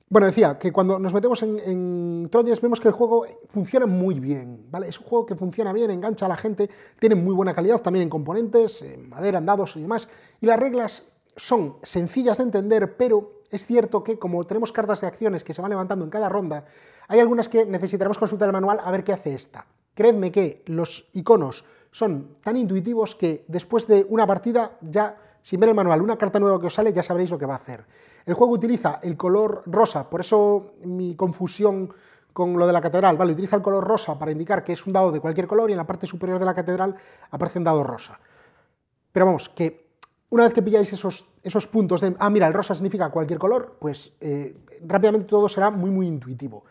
Bueno, decía que cuando nos metemos en, Troyes vemos que el juego funciona muy bien, ¿vale? Es un juego que funciona bien, engancha a la gente, tiene muy buena calidad también en componentes, en madera, en dados y demás, y las reglas son sencillas de entender, pero es cierto que como tenemos cartas de acciones que se van levantando en cada ronda, hay algunas que necesitaremos consultar el manual a ver qué hace esta. Creedme que los iconos son tan intuitivos que después de una partida ya, sin ver el manual, una carta nueva que os sale, ya sabréis lo que va a hacer. El juego utiliza el color rosa, por eso mi confusión con lo de la catedral, ¿vale? Utiliza el color rosa para indicar que es un dado de cualquier color y en la parte superior de la catedral aparece un dado rosa. Pero vamos, que una vez que pilláis esos, puntos de, ah, mira, el rosa significa cualquier color, pues eh, rápidamente todo será muy, muy intuitivo.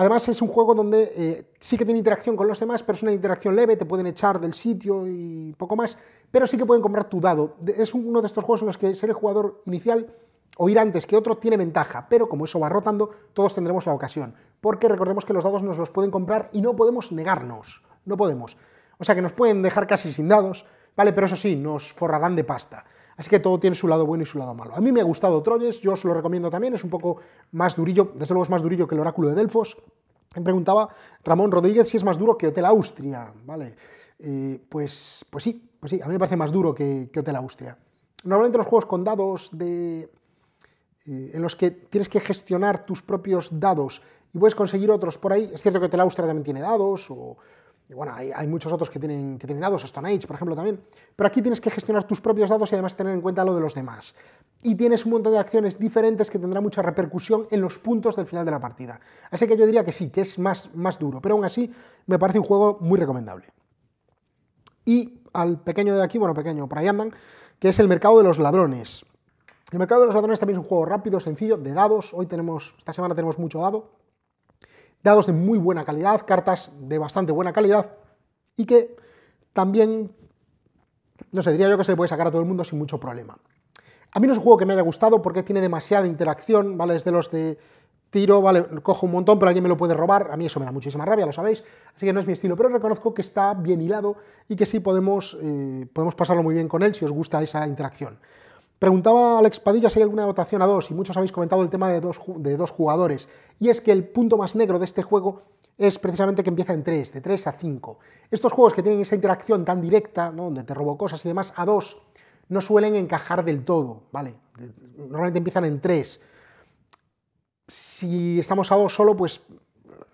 Además es un juego donde eh, sí que tiene interacción con los demás, pero es una interacción leve, te pueden echar del sitio y poco más, pero sí que pueden comprar tu dado. Es uno de estos juegos en los que ser el jugador inicial o ir antes que otro tiene ventaja, pero como eso va rotando, todos tendremos la ocasión. Porque recordemos que los dados nos los pueden comprar y no podemos negarnos, no podemos. O sea que nos pueden dejar casi sin dados, ¿vale? Pero eso sí, nos forrarán de pasta. Así que todo tiene su lado bueno y su lado malo. A mí me ha gustado Troyes, yo os lo recomiendo también, es un poco más durillo, desde luego es más durillo que el oráculo de Delfos. Me preguntaba Ramón Rodríguez si es más duro que Hotel Austria, ¿vale? Eh, pues, pues sí, pues sí, a mí me parece más duro que, que Hotel Austria. Normalmente los juegos con dados de, eh, en los que tienes que gestionar tus propios dados y puedes conseguir otros por ahí. Es cierto que Hotel Austria también tiene dados, o, y bueno, hay, muchos otros que tienen, que tienen dados, Stone Age, por ejemplo, también. Pero aquí tienes que gestionar tus propios dados y además tener en cuenta lo de los demás. Y tienes un montón de acciones diferentes que tendrá mucha repercusión en los puntos del final de la partida. Así que yo diría que sí, que es más, más duro. Pero aún así, me parece un juego muy recomendable. Y al pequeño de aquí, bueno, pequeño, por ahí andan, que es el mercado de los ladrones. El mercado de los ladrones también es un juego rápido, sencillo, de dados. Hoy tenemos, esta semana tenemos mucho dado dados de muy buena calidad, cartas de bastante buena calidad y que también, no sé, diría yo que se le puede sacar a todo el mundo sin mucho problema. A mí no es un juego que me haya gustado porque tiene demasiada interacción, ¿vale? Es de los de tiro, vale, cojo un montón, pero alguien me lo puede robar. A mí eso me da muchísima rabia, lo sabéis. Así que no es mi estilo, pero reconozco que está bien hilado y que sí podemos, eh, podemos pasarlo muy bien con él si os gusta esa interacción. Preguntaba Alex Padilla si hay alguna dotación a dos, y muchos habéis comentado el tema de dos, de dos jugadores, y es que el punto más negro de este juego es precisamente que empieza en tres, de tres a cinco. Estos juegos que tienen esa interacción tan directa, donde te robo cosas y demás, a dos no suelen encajar del todo, ¿vale? Normalmente empiezan en tres. Si estamos a dos solo, pues,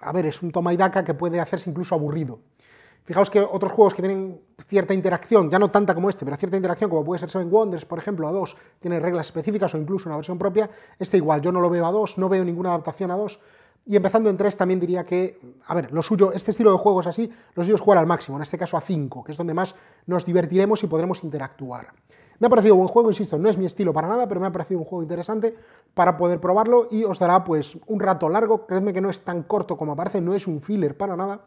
a ver, es un toma y daca que puede hacerse incluso aburrido. Fijaos que otros juegos que tienen cierta interacción, ya no tanta como este, pero cierta interacción, como puede ser Seven Wonders, por ejemplo, a dos, tiene reglas específicas o incluso una versión propia, este igual, yo no lo veo a dos, no veo ninguna adaptación a dos, y empezando en tres también diría que, a ver, lo suyo, este estilo de juegos así, lo suyo es jugar al máximo, en este caso a 5, que es donde más nos divertiremos y podremos interactuar. Me ha parecido buen juego, insisto, no es mi estilo para nada, pero me ha parecido un juego interesante para poder probarlo y os dará pues un rato largo, creedme que no es tan corto como aparece, no es un filler para nada,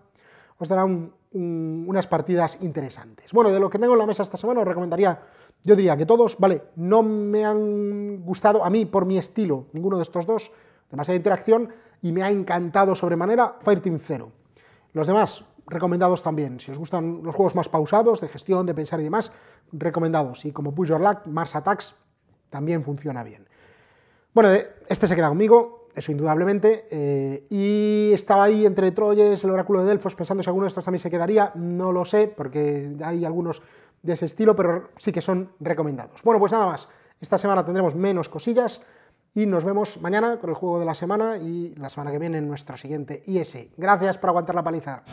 os dará unas partidas interesantes. Bueno, de lo que tengo en la mesa esta semana os recomendaría, yo diría que todos, vale, no me han gustado a mí por mi estilo ninguno de estos dos, demasiada interacción, y me ha encantado sobremanera Fireteam Zero. Los demás, recomendados también. Si os gustan los juegos más pausados, de gestión, de pensar y demás, recomendados. Y como Push Your Luck, Mars Attacks, también funciona bien. Bueno, eh, este se queda conmigo eso indudablemente. Eh, y estaba ahí entre Troyes, el oráculo de Delfos, pensando si alguno de estos también se quedaría. No lo sé, porque hay algunos de ese estilo, pero sí que son recomendados. Bueno, pues nada más. Esta semana tendremos menos cosillas y nos vemos mañana con el juego de la semana y la semana que viene en nuestro siguiente IS. E. Gracias por aguantar la paliza.